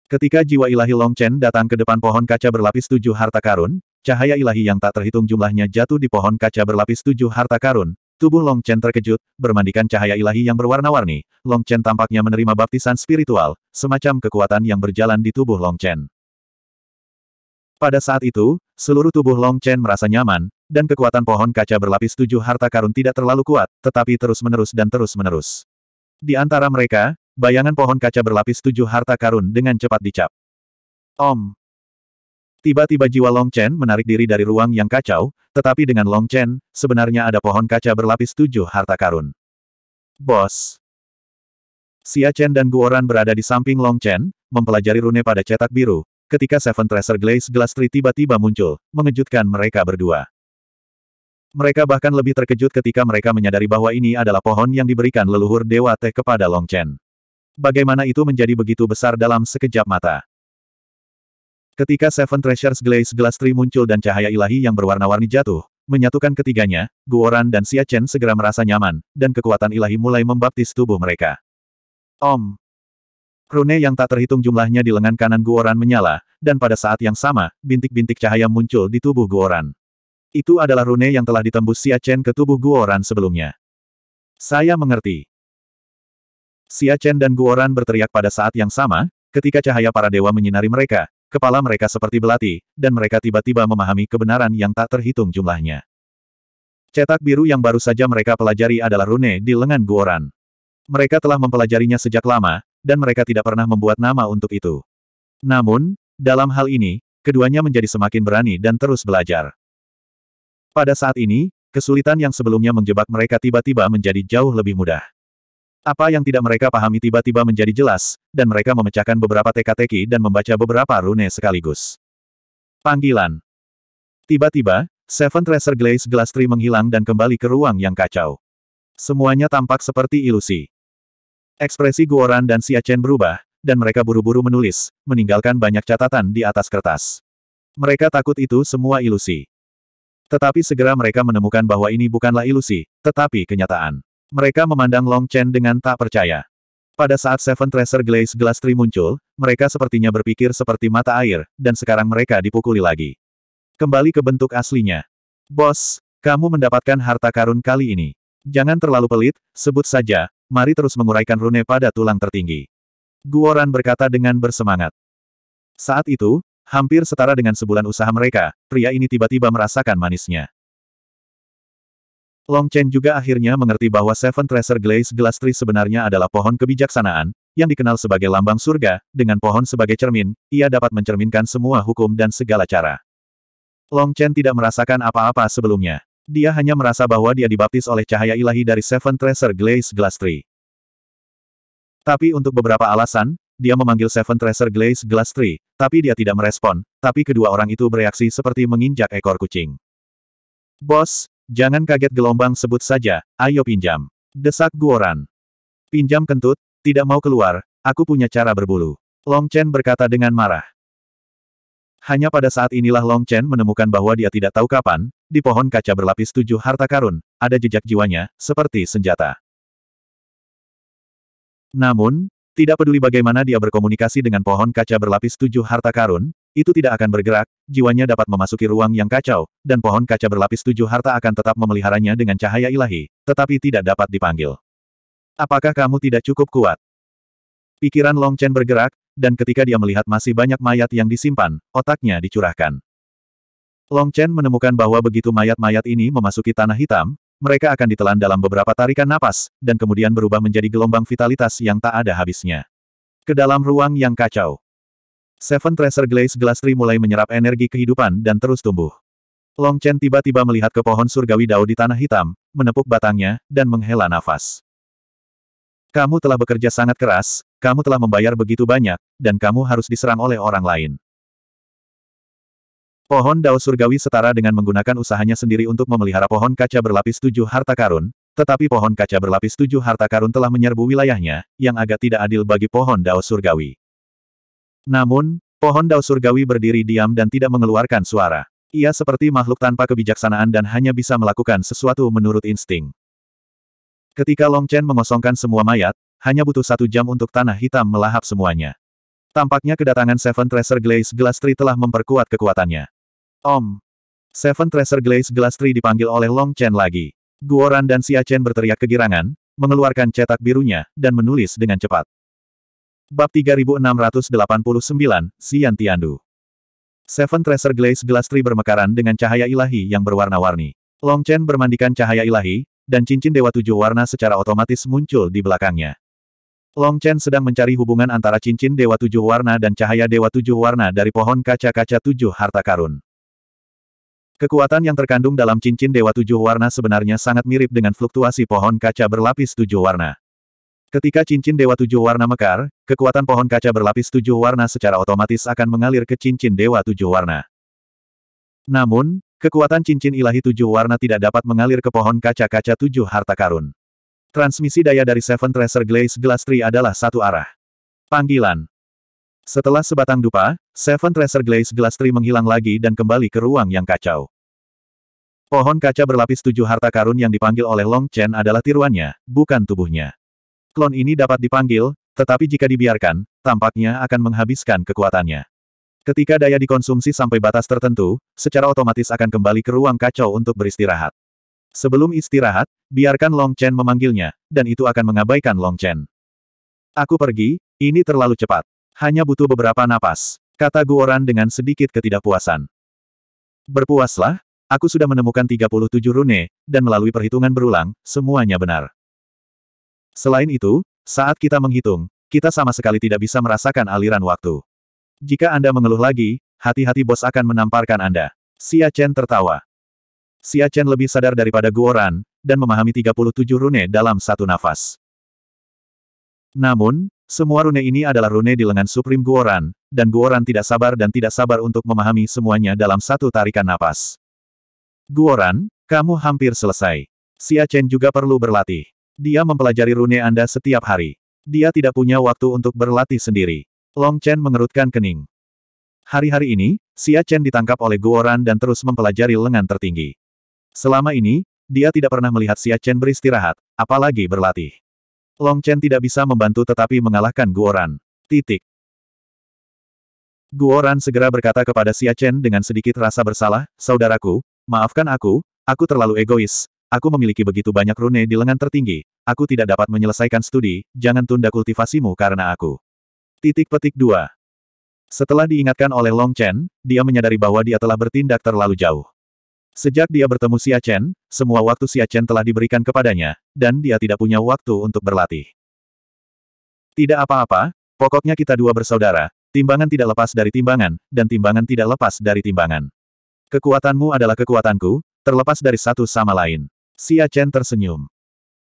Speaker 1: Ketika jiwa ilahi Long Chen datang ke depan pohon kaca berlapis tujuh harta karun, cahaya ilahi yang tak terhitung jumlahnya jatuh di pohon kaca berlapis tujuh harta karun, Tubuh Long Chen terkejut, bermandikan cahaya ilahi yang berwarna-warni. Long Chen tampaknya menerima baptisan spiritual, semacam kekuatan yang berjalan di tubuh Long Chen. Pada saat itu, seluruh tubuh Long Chen merasa nyaman, dan kekuatan pohon kaca berlapis tujuh harta karun tidak terlalu kuat, tetapi terus-menerus dan terus-menerus. Di antara mereka, bayangan pohon kaca berlapis tujuh harta karun dengan cepat dicap. Om. Tiba-tiba jiwa Long Chen menarik diri dari ruang yang kacau, tetapi dengan Long Chen, sebenarnya ada pohon kaca berlapis tujuh harta karun. Bos. Xia Chen dan Guoran berada di samping Long Chen, mempelajari rune pada cetak biru, ketika Seven Treasure Glaze Glass Tree tiba-tiba muncul, mengejutkan mereka berdua. Mereka bahkan lebih terkejut ketika mereka menyadari bahwa ini adalah pohon yang diberikan leluhur Dewa Teh kepada Long Chen. Bagaimana itu menjadi begitu besar dalam sekejap mata? Ketika Seven Treasures Glaze Glass Tree muncul dan cahaya ilahi yang berwarna-warni jatuh, menyatukan ketiganya, Guoran dan Xia Chen segera merasa nyaman, dan kekuatan ilahi mulai membaptis tubuh mereka. Om, Rune yang tak terhitung jumlahnya di lengan kanan Guoran menyala, dan pada saat yang sama, bintik-bintik cahaya muncul di tubuh Guoran. Itu adalah rune yang telah ditembus Siachen ke tubuh Guoran sebelumnya. Saya mengerti. Siachen dan Guoran berteriak pada saat yang sama, ketika cahaya para dewa menyinari mereka, kepala mereka seperti belati, dan mereka tiba-tiba memahami kebenaran yang tak terhitung jumlahnya. Cetak biru yang baru saja mereka pelajari adalah rune di lengan Guoran. Mereka telah mempelajarinya sejak lama, dan mereka tidak pernah membuat nama untuk itu. Namun, dalam hal ini, keduanya menjadi semakin berani dan terus belajar. Pada saat ini, kesulitan yang sebelumnya menjebak mereka tiba-tiba menjadi jauh lebih mudah. Apa yang tidak mereka pahami tiba-tiba menjadi jelas, dan mereka memecahkan beberapa teka-teki dan membaca beberapa rune sekaligus. Panggilan Tiba-tiba, Seven Tracer Glaze Glass menghilang dan kembali ke ruang yang kacau. Semuanya tampak seperti ilusi. Ekspresi Guoran dan Chen berubah, dan mereka buru-buru menulis, meninggalkan banyak catatan di atas kertas. Mereka takut itu semua ilusi. Tetapi segera mereka menemukan bahwa ini bukanlah ilusi, tetapi kenyataan. Mereka memandang Long Chen dengan tak percaya. Pada saat Seven Treasure Glaze Glass Tree muncul, mereka sepertinya berpikir seperti mata air, dan sekarang mereka dipukuli lagi. Kembali ke bentuk aslinya. Bos, kamu mendapatkan harta karun kali ini. Jangan terlalu pelit, sebut saja, mari terus menguraikan rune pada tulang tertinggi. Guoran berkata dengan bersemangat. Saat itu, hampir setara dengan sebulan usaha mereka, pria ini tiba-tiba merasakan manisnya. Long Chen juga akhirnya mengerti bahwa Seven Treasure Glaze Glass Tree sebenarnya adalah pohon kebijaksanaan, yang dikenal sebagai lambang surga, dengan pohon sebagai cermin, ia dapat mencerminkan semua hukum dan segala cara. Long Chen tidak merasakan apa-apa sebelumnya. Dia hanya merasa bahwa dia dibaptis oleh cahaya ilahi dari Seven Treasure Glaze Glass Tree. Tapi untuk beberapa alasan, dia memanggil Seven Treasure Glaze Glass Tree, tapi dia tidak merespon, tapi kedua orang itu bereaksi seperti menginjak ekor kucing. Bos, jangan kaget gelombang sebut saja, ayo pinjam. Desak Guoran. Pinjam kentut, tidak mau keluar, aku punya cara berbulu. Long Chen berkata dengan marah. Hanya pada saat inilah Long Chen menemukan bahwa dia tidak tahu kapan, di pohon kaca berlapis tujuh harta karun, ada jejak jiwanya, seperti senjata. Namun, tidak peduli bagaimana dia berkomunikasi dengan pohon kaca berlapis tujuh harta karun, itu tidak akan bergerak, jiwanya dapat memasuki ruang yang kacau, dan pohon kaca berlapis tujuh harta akan tetap memeliharanya dengan cahaya ilahi, tetapi tidak dapat dipanggil. Apakah kamu tidak cukup kuat? Pikiran Long Chen bergerak, dan ketika dia melihat masih banyak mayat yang disimpan, otaknya dicurahkan. Long Chen menemukan bahwa begitu mayat-mayat ini memasuki tanah hitam, mereka akan ditelan dalam beberapa tarikan napas, dan kemudian berubah menjadi gelombang vitalitas yang tak ada habisnya. Ke dalam ruang yang kacau. Seven Tracer Glaze Glastri mulai menyerap energi kehidupan dan terus tumbuh. Long Chen tiba-tiba melihat ke pohon surgawi dao di tanah hitam, menepuk batangnya, dan menghela nafas. Kamu telah bekerja sangat keras, kamu telah membayar begitu banyak, dan kamu harus diserang oleh orang lain. Pohon dao surgawi setara dengan menggunakan usahanya sendiri untuk memelihara pohon kaca berlapis tujuh harta karun, tetapi pohon kaca berlapis tujuh harta karun telah menyerbu wilayahnya, yang agak tidak adil bagi pohon dao surgawi. Namun, pohon dao surgawi berdiri diam dan tidak mengeluarkan suara. Ia seperti makhluk tanpa kebijaksanaan dan hanya bisa melakukan sesuatu menurut insting. Ketika Long Chen mengosongkan semua mayat, hanya butuh satu jam untuk tanah hitam melahap semuanya. Tampaknya kedatangan Seven Treasure Glaze Glass telah memperkuat kekuatannya. Om. Seven Treasure Glaze Glass Tree dipanggil oleh Long Chen lagi. Guoran dan Xia Chen berteriak kegirangan, mengeluarkan cetak birunya, dan menulis dengan cepat. Bab 3689, Xian Tiandu. Seven Treasure Glaze Glass Tree bermekaran dengan cahaya ilahi yang berwarna-warni. Long Chen bermandikan cahaya ilahi, dan cincin Dewa Tujuh Warna secara otomatis muncul di belakangnya. Long Chen sedang mencari hubungan antara cincin Dewa Tujuh Warna dan cahaya Dewa Tujuh Warna dari pohon kaca-kaca tujuh harta karun. Kekuatan yang terkandung dalam cincin Dewa Tujuh Warna sebenarnya sangat mirip dengan fluktuasi pohon kaca berlapis tujuh warna. Ketika cincin Dewa Tujuh Warna mekar, kekuatan pohon kaca berlapis tujuh warna secara otomatis akan mengalir ke cincin Dewa Tujuh Warna. Namun, kekuatan cincin ilahi tujuh warna tidak dapat mengalir ke pohon kaca-kaca tujuh harta karun. Transmisi daya dari Seven Treasure Glaze Glass Tree adalah satu arah. Panggilan setelah sebatang dupa, Seven Treasure Glaze Glastri menghilang lagi dan kembali ke ruang yang kacau. Pohon kaca berlapis tujuh harta karun yang dipanggil oleh Long Chen adalah tiruannya, bukan tubuhnya. Klon ini dapat dipanggil, tetapi jika dibiarkan, tampaknya akan menghabiskan kekuatannya. Ketika daya dikonsumsi sampai batas tertentu, secara otomatis akan kembali ke ruang kacau untuk beristirahat. Sebelum istirahat, biarkan Long Chen memanggilnya, dan itu akan mengabaikan Long Chen. Aku pergi, ini terlalu cepat. Hanya butuh beberapa napas, kata Guoran dengan sedikit ketidakpuasan. Berpuaslah, aku sudah menemukan 37 rune, dan melalui perhitungan berulang, semuanya benar. Selain itu, saat kita menghitung, kita sama sekali tidak bisa merasakan aliran waktu. Jika Anda mengeluh lagi, hati-hati bos akan menamparkan Anda. Xia Chen tertawa. Xia Chen lebih sadar daripada Guoran, dan memahami 37 rune dalam satu nafas. Namun, semua rune ini adalah rune di lengan Supreme Guoran, dan Guoran tidak sabar dan tidak sabar untuk memahami semuanya dalam satu tarikan napas. Guoran, kamu hampir selesai. Xia Chen juga perlu berlatih. Dia mempelajari rune Anda setiap hari. Dia tidak punya waktu untuk berlatih sendiri. Long Chen mengerutkan kening. Hari-hari ini, Xia Chen ditangkap oleh Guoran dan terus mempelajari lengan tertinggi. Selama ini, dia tidak pernah melihat Xia Chen beristirahat, apalagi berlatih. Long Chen tidak bisa membantu tetapi mengalahkan Guoran. Titik. Guoran segera berkata kepada Xia Chen dengan sedikit rasa bersalah, Saudaraku, maafkan aku, aku terlalu egois, aku memiliki begitu banyak rune di lengan tertinggi, aku tidak dapat menyelesaikan studi, jangan tunda kultivasimu karena aku. Titik petik 2. Setelah diingatkan oleh Long Chen, dia menyadari bahwa dia telah bertindak terlalu jauh. Sejak dia bertemu Xia Chen, semua waktu Xia Chen telah diberikan kepadanya, dan dia tidak punya waktu untuk berlatih. Tidak apa-apa, pokoknya kita dua bersaudara, timbangan tidak lepas dari timbangan, dan timbangan tidak lepas dari timbangan. Kekuatanmu adalah kekuatanku, terlepas dari satu sama lain. Xia Chen tersenyum.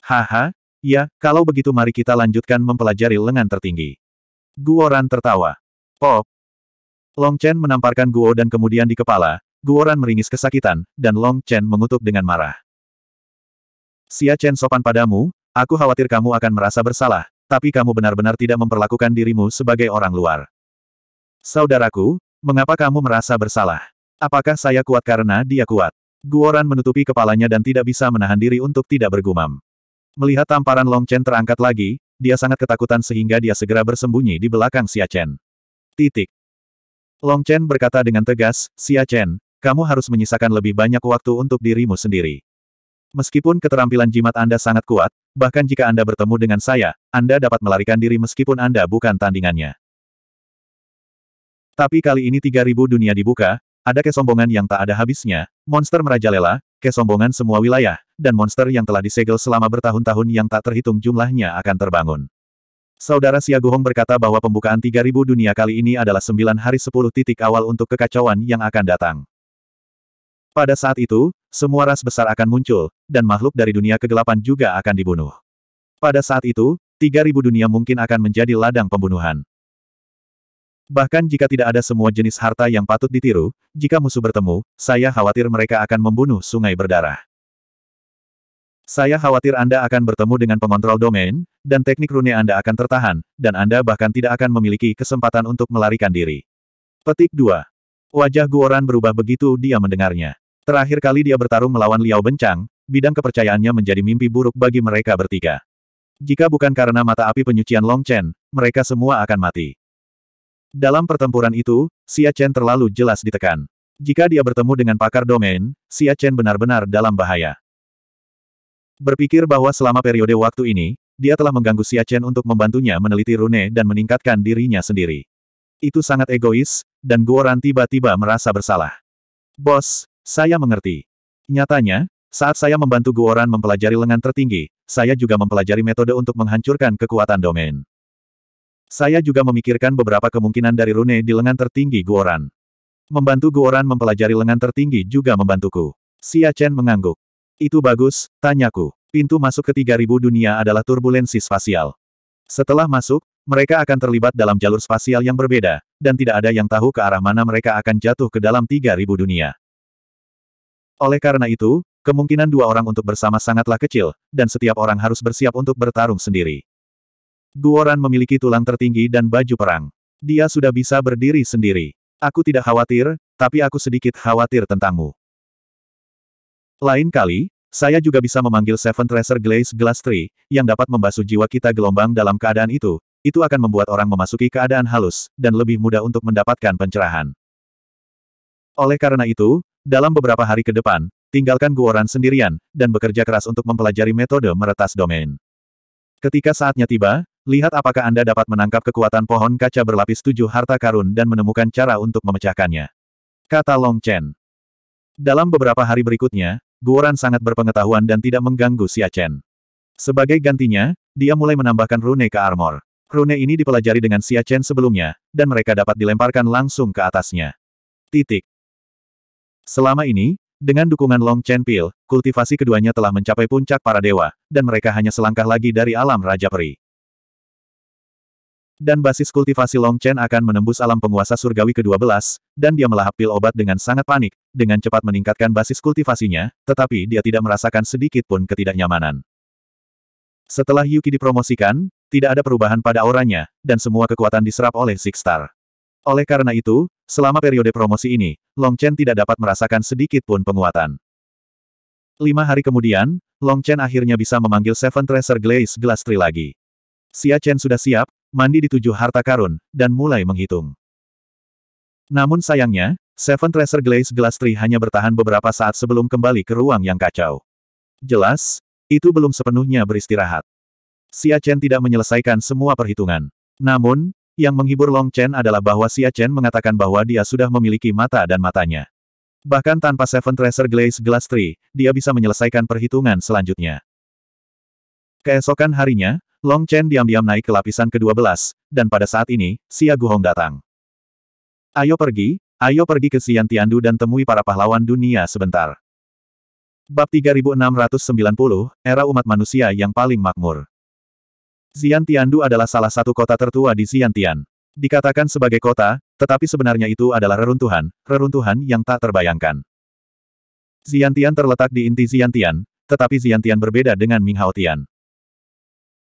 Speaker 1: Haha, ya, kalau begitu mari kita lanjutkan mempelajari lengan tertinggi. Guoran tertawa. Pop. Long Chen menamparkan Guo dan kemudian di kepala, Guoran meringis kesakitan, dan Long Chen mengutuk dengan marah. Xia Chen sopan padamu, aku khawatir kamu akan merasa bersalah, tapi kamu benar-benar tidak memperlakukan dirimu sebagai orang luar. Saudaraku, mengapa kamu merasa bersalah? Apakah saya kuat karena dia kuat? Guoran menutupi kepalanya dan tidak bisa menahan diri untuk tidak bergumam. Melihat tamparan Long Chen terangkat lagi, dia sangat ketakutan sehingga dia segera bersembunyi di belakang Xia Chen. Titik. Long Chen berkata dengan tegas, Xia Chen, kamu harus menyisakan lebih banyak waktu untuk dirimu sendiri. Meskipun keterampilan jimat Anda sangat kuat, bahkan jika Anda bertemu dengan saya, Anda dapat melarikan diri meskipun Anda bukan tandingannya. Tapi kali ini 3000 dunia dibuka, ada kesombongan yang tak ada habisnya, monster merajalela, kesombongan semua wilayah, dan monster yang telah disegel selama bertahun-tahun yang tak terhitung jumlahnya akan terbangun. Saudara Siaguhong berkata bahwa pembukaan 3000 dunia kali ini adalah 9 hari 10 titik awal untuk kekacauan yang akan datang. Pada saat itu, semua ras besar akan muncul, dan makhluk dari dunia kegelapan juga akan dibunuh. Pada saat itu, 3000 dunia mungkin akan menjadi ladang pembunuhan. Bahkan jika tidak ada semua jenis harta yang patut ditiru, jika musuh bertemu, saya khawatir mereka akan membunuh sungai berdarah. Saya khawatir Anda akan bertemu dengan pengontrol domain, dan teknik rune Anda akan tertahan, dan Anda bahkan tidak akan memiliki kesempatan untuk melarikan diri. Petik 2. Wajah Guoran berubah begitu dia mendengarnya. Terakhir kali dia bertarung melawan Liao Bencang, bidang kepercayaannya menjadi mimpi buruk bagi mereka bertiga. Jika bukan karena mata api penyucian Long Chen, mereka semua akan mati. Dalam pertempuran itu, Xia Chen terlalu jelas ditekan. Jika dia bertemu dengan pakar domain, Xia Chen benar-benar dalam bahaya. Berpikir bahwa selama periode waktu ini, dia telah mengganggu Xia Chen untuk membantunya meneliti rune dan meningkatkan dirinya sendiri. Itu sangat egois, dan Guoran tiba-tiba merasa bersalah. Bos, saya mengerti. Nyatanya, saat saya membantu Guoran mempelajari lengan tertinggi, saya juga mempelajari metode untuk menghancurkan kekuatan domain. Saya juga memikirkan beberapa kemungkinan dari rune di lengan tertinggi Guoran. Membantu Guoran mempelajari lengan tertinggi juga membantuku. Xia Chen mengangguk. Itu bagus, tanyaku. Pintu masuk ke 3000 dunia adalah turbulensi spasial. Setelah masuk, mereka akan terlibat dalam jalur spasial yang berbeda, dan tidak ada yang tahu ke arah mana mereka akan jatuh ke dalam 3000 dunia. Oleh karena itu, kemungkinan dua orang untuk bersama sangatlah kecil, dan setiap orang harus bersiap untuk bertarung sendiri. Guoran memiliki tulang tertinggi dan baju perang. Dia sudah bisa berdiri sendiri. Aku tidak khawatir, tapi aku sedikit khawatir tentangmu. Lain kali, saya juga bisa memanggil Seven Treasure Glaze Glass Tree, yang dapat membasuh jiwa kita gelombang dalam keadaan itu, itu akan membuat orang memasuki keadaan halus, dan lebih mudah untuk mendapatkan pencerahan. Oleh karena itu, dalam beberapa hari ke depan, tinggalkan Guoran sendirian, dan bekerja keras untuk mempelajari metode meretas domain. Ketika saatnya tiba, lihat apakah Anda dapat menangkap kekuatan pohon kaca berlapis tujuh harta karun dan menemukan cara untuk memecahkannya. Kata Long Chen. Dalam beberapa hari berikutnya, Guoran sangat berpengetahuan dan tidak mengganggu Xia Chen. Sebagai gantinya, dia mulai menambahkan rune ke armor. Rune ini dipelajari dengan Xia Chen sebelumnya, dan mereka dapat dilemparkan langsung ke atasnya. Titik. Selama ini, dengan dukungan Long Chen Pil, kultivasi keduanya telah mencapai puncak para dewa, dan mereka hanya selangkah lagi dari alam Raja Peri. Dan basis kultivasi Long Chen akan menembus alam penguasa surgawi ke-12, dan dia melahap pil obat dengan sangat panik, dengan cepat meningkatkan basis kultivasinya, tetapi dia tidak merasakan sedikit pun ketidaknyamanan. Setelah Yuki dipromosikan, tidak ada perubahan pada auranya, dan semua kekuatan diserap oleh Six Star. Oleh karena itu, selama periode promosi ini, Long Chen tidak dapat merasakan sedikit pun penguatan. Lima hari kemudian, Long Chen akhirnya bisa memanggil Seven Treasure Glaze Glass Tree lagi. Xia Chen sudah siap, mandi di tujuh harta karun, dan mulai menghitung. Namun sayangnya, Seven Treasure Glaze Glass Tree hanya bertahan beberapa saat sebelum kembali ke ruang yang kacau. Jelas, itu belum sepenuhnya beristirahat. Xia Chen tidak menyelesaikan semua perhitungan. Namun, yang menghibur Long Chen adalah bahwa Xia Chen mengatakan bahwa dia sudah memiliki mata dan matanya. Bahkan tanpa Seven Treasure Glaze Glass Tree, dia bisa menyelesaikan perhitungan selanjutnya. Keesokan harinya, Long Chen diam-diam naik ke lapisan ke-12, dan pada saat ini, Xia Guhong datang. Ayo pergi, ayo pergi ke Xian Tiandu dan temui para pahlawan dunia sebentar. Bab 3690, Era Umat Manusia yang Paling Makmur Tiandu adalah salah satu kota tertua di Tian. Dikatakan sebagai kota, tetapi sebenarnya itu adalah reruntuhan, reruntuhan yang tak terbayangkan. Tian terletak di inti Tian, tetapi Tian berbeda dengan Ming Minghaotian.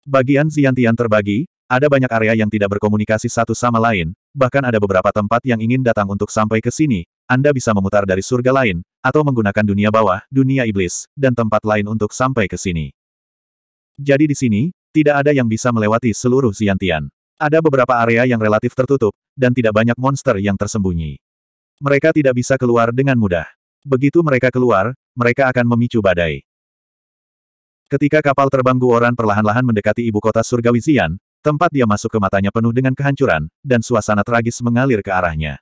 Speaker 1: Bagian Tian terbagi, ada banyak area yang tidak berkomunikasi satu sama lain, bahkan ada beberapa tempat yang ingin datang untuk sampai ke sini, Anda bisa memutar dari surga lain, atau menggunakan dunia bawah, dunia iblis, dan tempat lain untuk sampai ke sini. Jadi di sini, tidak ada yang bisa melewati seluruh Xiantian. Ada beberapa area yang relatif tertutup, dan tidak banyak monster yang tersembunyi. Mereka tidak bisa keluar dengan mudah. Begitu mereka keluar, mereka akan memicu badai. Ketika kapal terbang Guoran perlahan-lahan mendekati ibu kota surgawi Xian, tempat dia masuk ke matanya penuh dengan kehancuran, dan suasana tragis mengalir ke arahnya.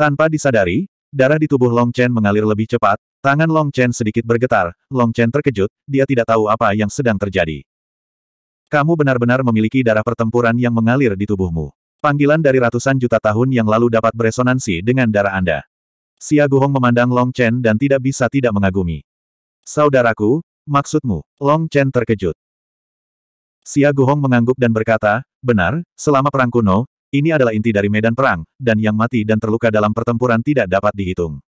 Speaker 1: Tanpa disadari, darah di tubuh Long Chen mengalir lebih cepat, Tangan Long Chen sedikit bergetar, Long Chen terkejut, dia tidak tahu apa yang sedang terjadi. Kamu benar-benar memiliki darah pertempuran yang mengalir di tubuhmu. Panggilan dari ratusan juta tahun yang lalu dapat beresonansi dengan darah Anda. Xia Guhong memandang Long Chen dan tidak bisa tidak mengagumi. Saudaraku, maksudmu? Long Chen terkejut. Xia Guhong mengangguk dan berkata, benar, selama perang kuno, ini adalah inti dari medan perang, dan yang mati dan terluka dalam pertempuran tidak dapat dihitung.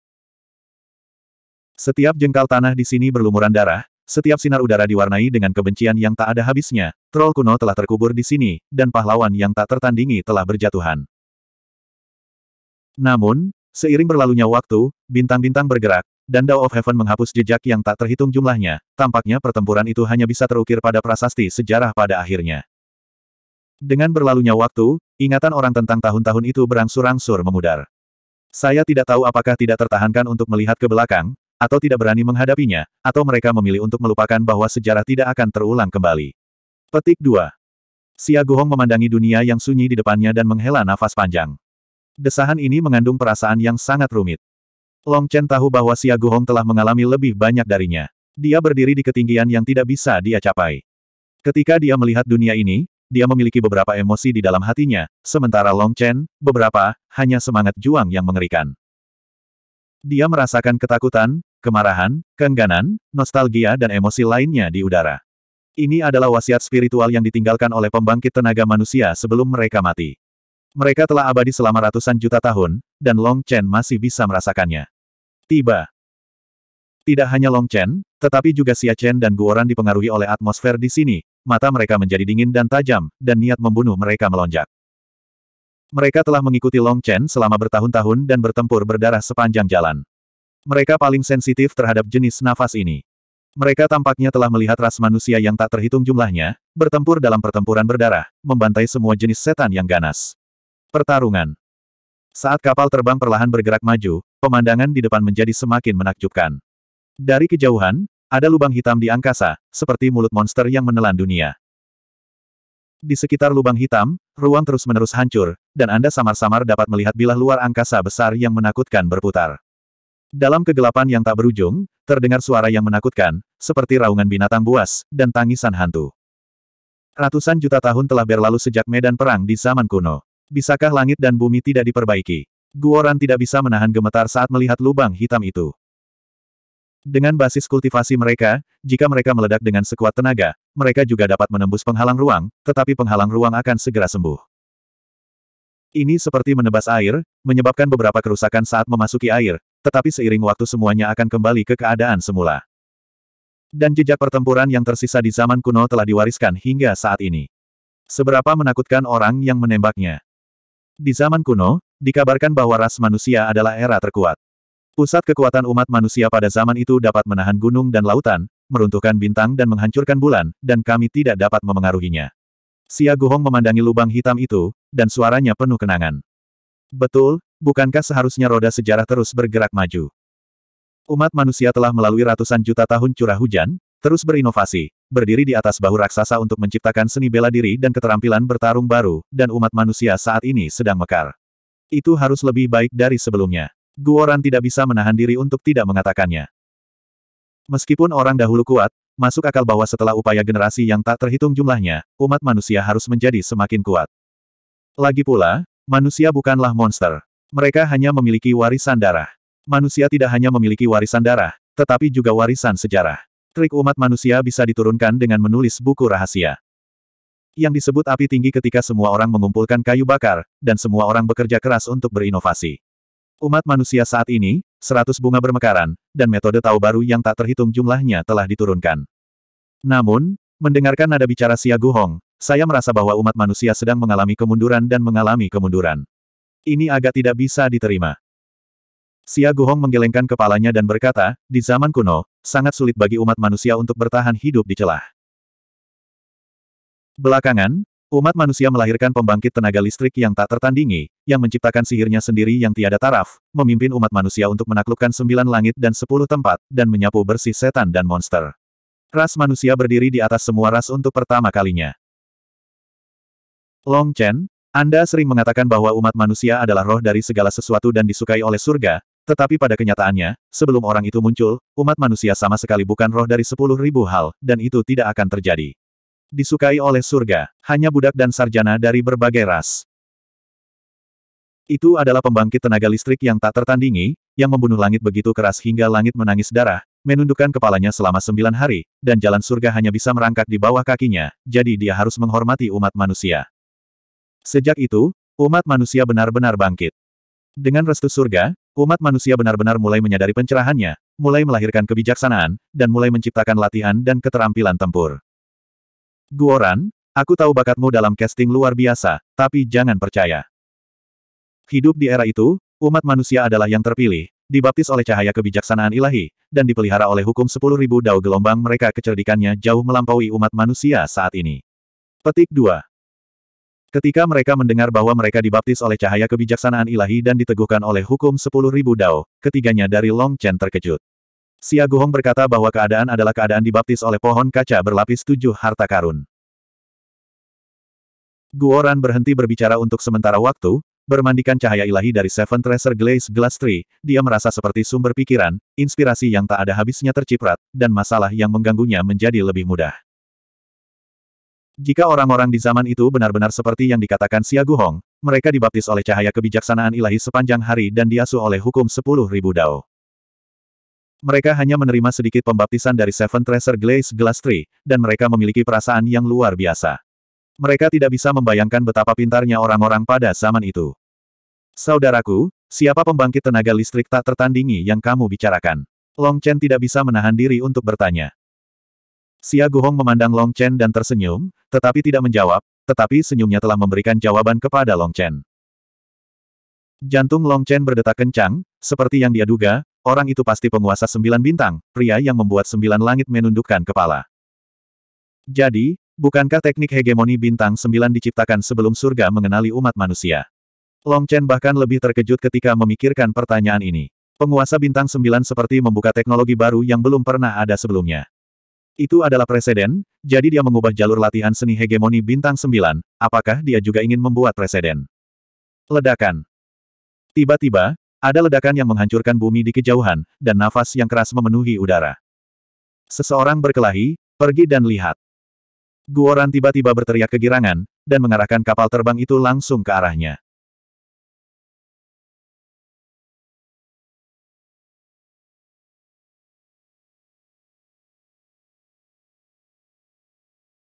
Speaker 1: Setiap jengkal tanah di sini berlumuran darah, setiap sinar udara diwarnai dengan kebencian yang tak ada habisnya. Troll kuno telah terkubur di sini, dan pahlawan yang tak tertandingi telah berjatuhan. Namun, seiring berlalunya waktu, bintang-bintang bergerak, dan Dao of Heaven menghapus jejak yang tak terhitung jumlahnya. Tampaknya pertempuran itu hanya bisa terukir pada prasasti sejarah pada akhirnya. Dengan berlalunya waktu, ingatan orang tentang tahun-tahun itu berangsur-angsur memudar. Saya tidak tahu apakah tidak tertahankan untuk melihat ke belakang, atau tidak berani menghadapinya, atau mereka memilih untuk melupakan bahwa sejarah tidak akan terulang kembali. Petik 2. Xia Guhong memandangi dunia yang sunyi di depannya dan menghela nafas panjang. Desahan ini mengandung perasaan yang sangat rumit. Long Chen tahu bahwa Xia Guhong telah mengalami lebih banyak darinya. Dia berdiri di ketinggian yang tidak bisa dia capai. Ketika dia melihat dunia ini, dia memiliki beberapa emosi di dalam hatinya, sementara Long Chen, beberapa, hanya semangat juang yang mengerikan. Dia merasakan ketakutan, kemarahan, keengganan, nostalgia dan emosi lainnya di udara. Ini adalah wasiat spiritual yang ditinggalkan oleh pembangkit tenaga manusia sebelum mereka mati. Mereka telah abadi selama ratusan juta tahun, dan Long Chen masih bisa merasakannya. Tiba. Tidak hanya Long Chen, tetapi juga Xia Chen dan Guoran dipengaruhi oleh atmosfer di sini, mata mereka menjadi dingin dan tajam, dan niat membunuh mereka melonjak. Mereka telah mengikuti Long Chen selama bertahun-tahun dan bertempur berdarah sepanjang jalan. Mereka paling sensitif terhadap jenis nafas ini. Mereka tampaknya telah melihat ras manusia yang tak terhitung jumlahnya, bertempur dalam pertempuran berdarah, membantai semua jenis setan yang ganas. Pertarungan Saat kapal terbang perlahan bergerak maju, pemandangan di depan menjadi semakin menakjubkan. Dari kejauhan, ada lubang hitam di angkasa, seperti mulut monster yang menelan dunia. Di sekitar lubang hitam, ruang terus-menerus hancur, dan Anda samar-samar dapat melihat bilah luar angkasa besar yang menakutkan berputar. Dalam kegelapan yang tak berujung, terdengar suara yang menakutkan, seperti raungan binatang buas, dan tangisan hantu. Ratusan juta tahun telah berlalu sejak medan perang di zaman kuno. Bisakah langit dan bumi tidak diperbaiki? Guoran tidak bisa menahan gemetar saat melihat lubang hitam itu. Dengan basis kultivasi mereka, jika mereka meledak dengan sekuat tenaga, mereka juga dapat menembus penghalang ruang, tetapi penghalang ruang akan segera sembuh. Ini seperti menebas air, menyebabkan beberapa kerusakan saat memasuki air, tetapi seiring waktu semuanya akan kembali ke keadaan semula. Dan jejak pertempuran yang tersisa di zaman kuno telah diwariskan hingga saat ini. Seberapa menakutkan orang yang menembaknya. Di zaman kuno, dikabarkan bahwa ras manusia adalah era terkuat. Pusat kekuatan umat manusia pada zaman itu dapat menahan gunung dan lautan, meruntuhkan bintang dan menghancurkan bulan, dan kami tidak dapat memengaruhinya. Xia Guhong memandangi lubang hitam itu, dan suaranya penuh kenangan. Betul, bukankah seharusnya roda sejarah terus bergerak maju? Umat manusia telah melalui ratusan juta tahun curah hujan, terus berinovasi, berdiri di atas bahu raksasa untuk menciptakan seni bela diri dan keterampilan bertarung baru, dan umat manusia saat ini sedang mekar. Itu harus lebih baik dari sebelumnya. Guoran tidak bisa menahan diri untuk tidak mengatakannya. Meskipun orang dahulu kuat, masuk akal bahwa setelah upaya generasi yang tak terhitung jumlahnya, umat manusia harus menjadi semakin kuat. Lagi pula, Manusia bukanlah monster. Mereka hanya memiliki warisan darah. Manusia tidak hanya memiliki warisan darah, tetapi juga warisan sejarah. Trik umat manusia bisa diturunkan dengan menulis buku rahasia. Yang disebut api tinggi ketika semua orang mengumpulkan kayu bakar, dan semua orang bekerja keras untuk berinovasi. Umat manusia saat ini, seratus bunga bermekaran, dan metode tahu baru yang tak terhitung jumlahnya telah diturunkan. Namun, mendengarkan nada bicara Xia Guhong, saya merasa bahwa umat manusia sedang mengalami kemunduran dan mengalami kemunduran. Ini agak tidak bisa diterima. Xia Guhong menggelengkan kepalanya dan berkata, di zaman kuno, sangat sulit bagi umat manusia untuk bertahan hidup di celah. Belakangan, umat manusia melahirkan pembangkit tenaga listrik yang tak tertandingi, yang menciptakan sihirnya sendiri yang tiada taraf, memimpin umat manusia untuk menaklukkan sembilan langit dan sepuluh tempat, dan menyapu bersih setan dan monster. Ras manusia berdiri di atas semua ras untuk pertama kalinya. Long Chen, Anda sering mengatakan bahwa umat manusia adalah roh dari segala sesuatu dan disukai oleh surga, tetapi pada kenyataannya, sebelum orang itu muncul, umat manusia sama sekali bukan roh dari sepuluh ribu hal, dan itu tidak akan terjadi. Disukai oleh surga, hanya budak dan sarjana dari berbagai ras. Itu adalah pembangkit tenaga listrik yang tak tertandingi, yang membunuh langit begitu keras hingga langit menangis darah, menundukkan kepalanya selama sembilan hari, dan jalan surga hanya bisa merangkak di bawah kakinya, jadi dia harus menghormati umat manusia. Sejak itu, umat manusia benar-benar bangkit. Dengan restu surga, umat manusia benar-benar mulai menyadari pencerahannya, mulai melahirkan kebijaksanaan, dan mulai menciptakan latihan dan keterampilan tempur. Guoran, aku tahu bakatmu dalam casting luar biasa, tapi jangan percaya. Hidup di era itu, umat manusia adalah yang terpilih, dibaptis oleh cahaya kebijaksanaan ilahi, dan dipelihara oleh hukum 10.000 dao gelombang mereka kecerdikannya jauh melampaui umat manusia saat ini. Petik 2. Ketika mereka mendengar bahwa mereka dibaptis oleh cahaya kebijaksanaan ilahi dan diteguhkan oleh hukum 10.000 dao, ketiganya dari Long Chen terkejut. Xia Guhong berkata bahwa keadaan adalah keadaan dibaptis oleh pohon kaca berlapis tujuh harta karun. Guoran berhenti berbicara untuk sementara waktu, bermandikan cahaya ilahi dari Seven Treasure Glaze Glass Tree, dia merasa seperti sumber pikiran, inspirasi yang tak ada habisnya terciprat, dan masalah yang mengganggunya menjadi lebih mudah. Jika orang-orang di zaman itu benar-benar seperti yang dikatakan Siaguhong, Hong, mereka dibaptis oleh cahaya kebijaksanaan ilahi sepanjang hari dan diasuh oleh hukum sepuluh ribu dao. Mereka hanya menerima sedikit pembaptisan dari Seven Treasure Glaze Glass Tree, dan mereka memiliki perasaan yang luar biasa. Mereka tidak bisa membayangkan betapa pintarnya orang-orang pada zaman itu. Saudaraku, siapa pembangkit tenaga listrik tak tertandingi yang kamu bicarakan? Long Chen tidak bisa menahan diri untuk bertanya. Xia Guhong memandang Long Chen dan tersenyum, tetapi tidak menjawab, tetapi senyumnya telah memberikan jawaban kepada Long Chen. Jantung Long Chen berdetak kencang, seperti yang dia duga, orang itu pasti penguasa sembilan bintang, pria yang membuat sembilan langit menundukkan kepala. Jadi, bukankah teknik hegemoni bintang sembilan diciptakan sebelum surga mengenali umat manusia? Long Chen bahkan lebih terkejut ketika memikirkan pertanyaan ini. Penguasa bintang sembilan seperti membuka teknologi baru yang belum pernah ada sebelumnya. Itu adalah presiden, jadi dia mengubah jalur latihan seni hegemoni bintang 9, apakah dia juga ingin membuat presiden? Ledakan. Tiba-tiba, ada ledakan yang menghancurkan bumi di kejauhan, dan nafas yang keras memenuhi udara. Seseorang berkelahi, pergi dan lihat. Guoran tiba-tiba berteriak kegirangan, dan mengarahkan kapal terbang itu langsung ke arahnya.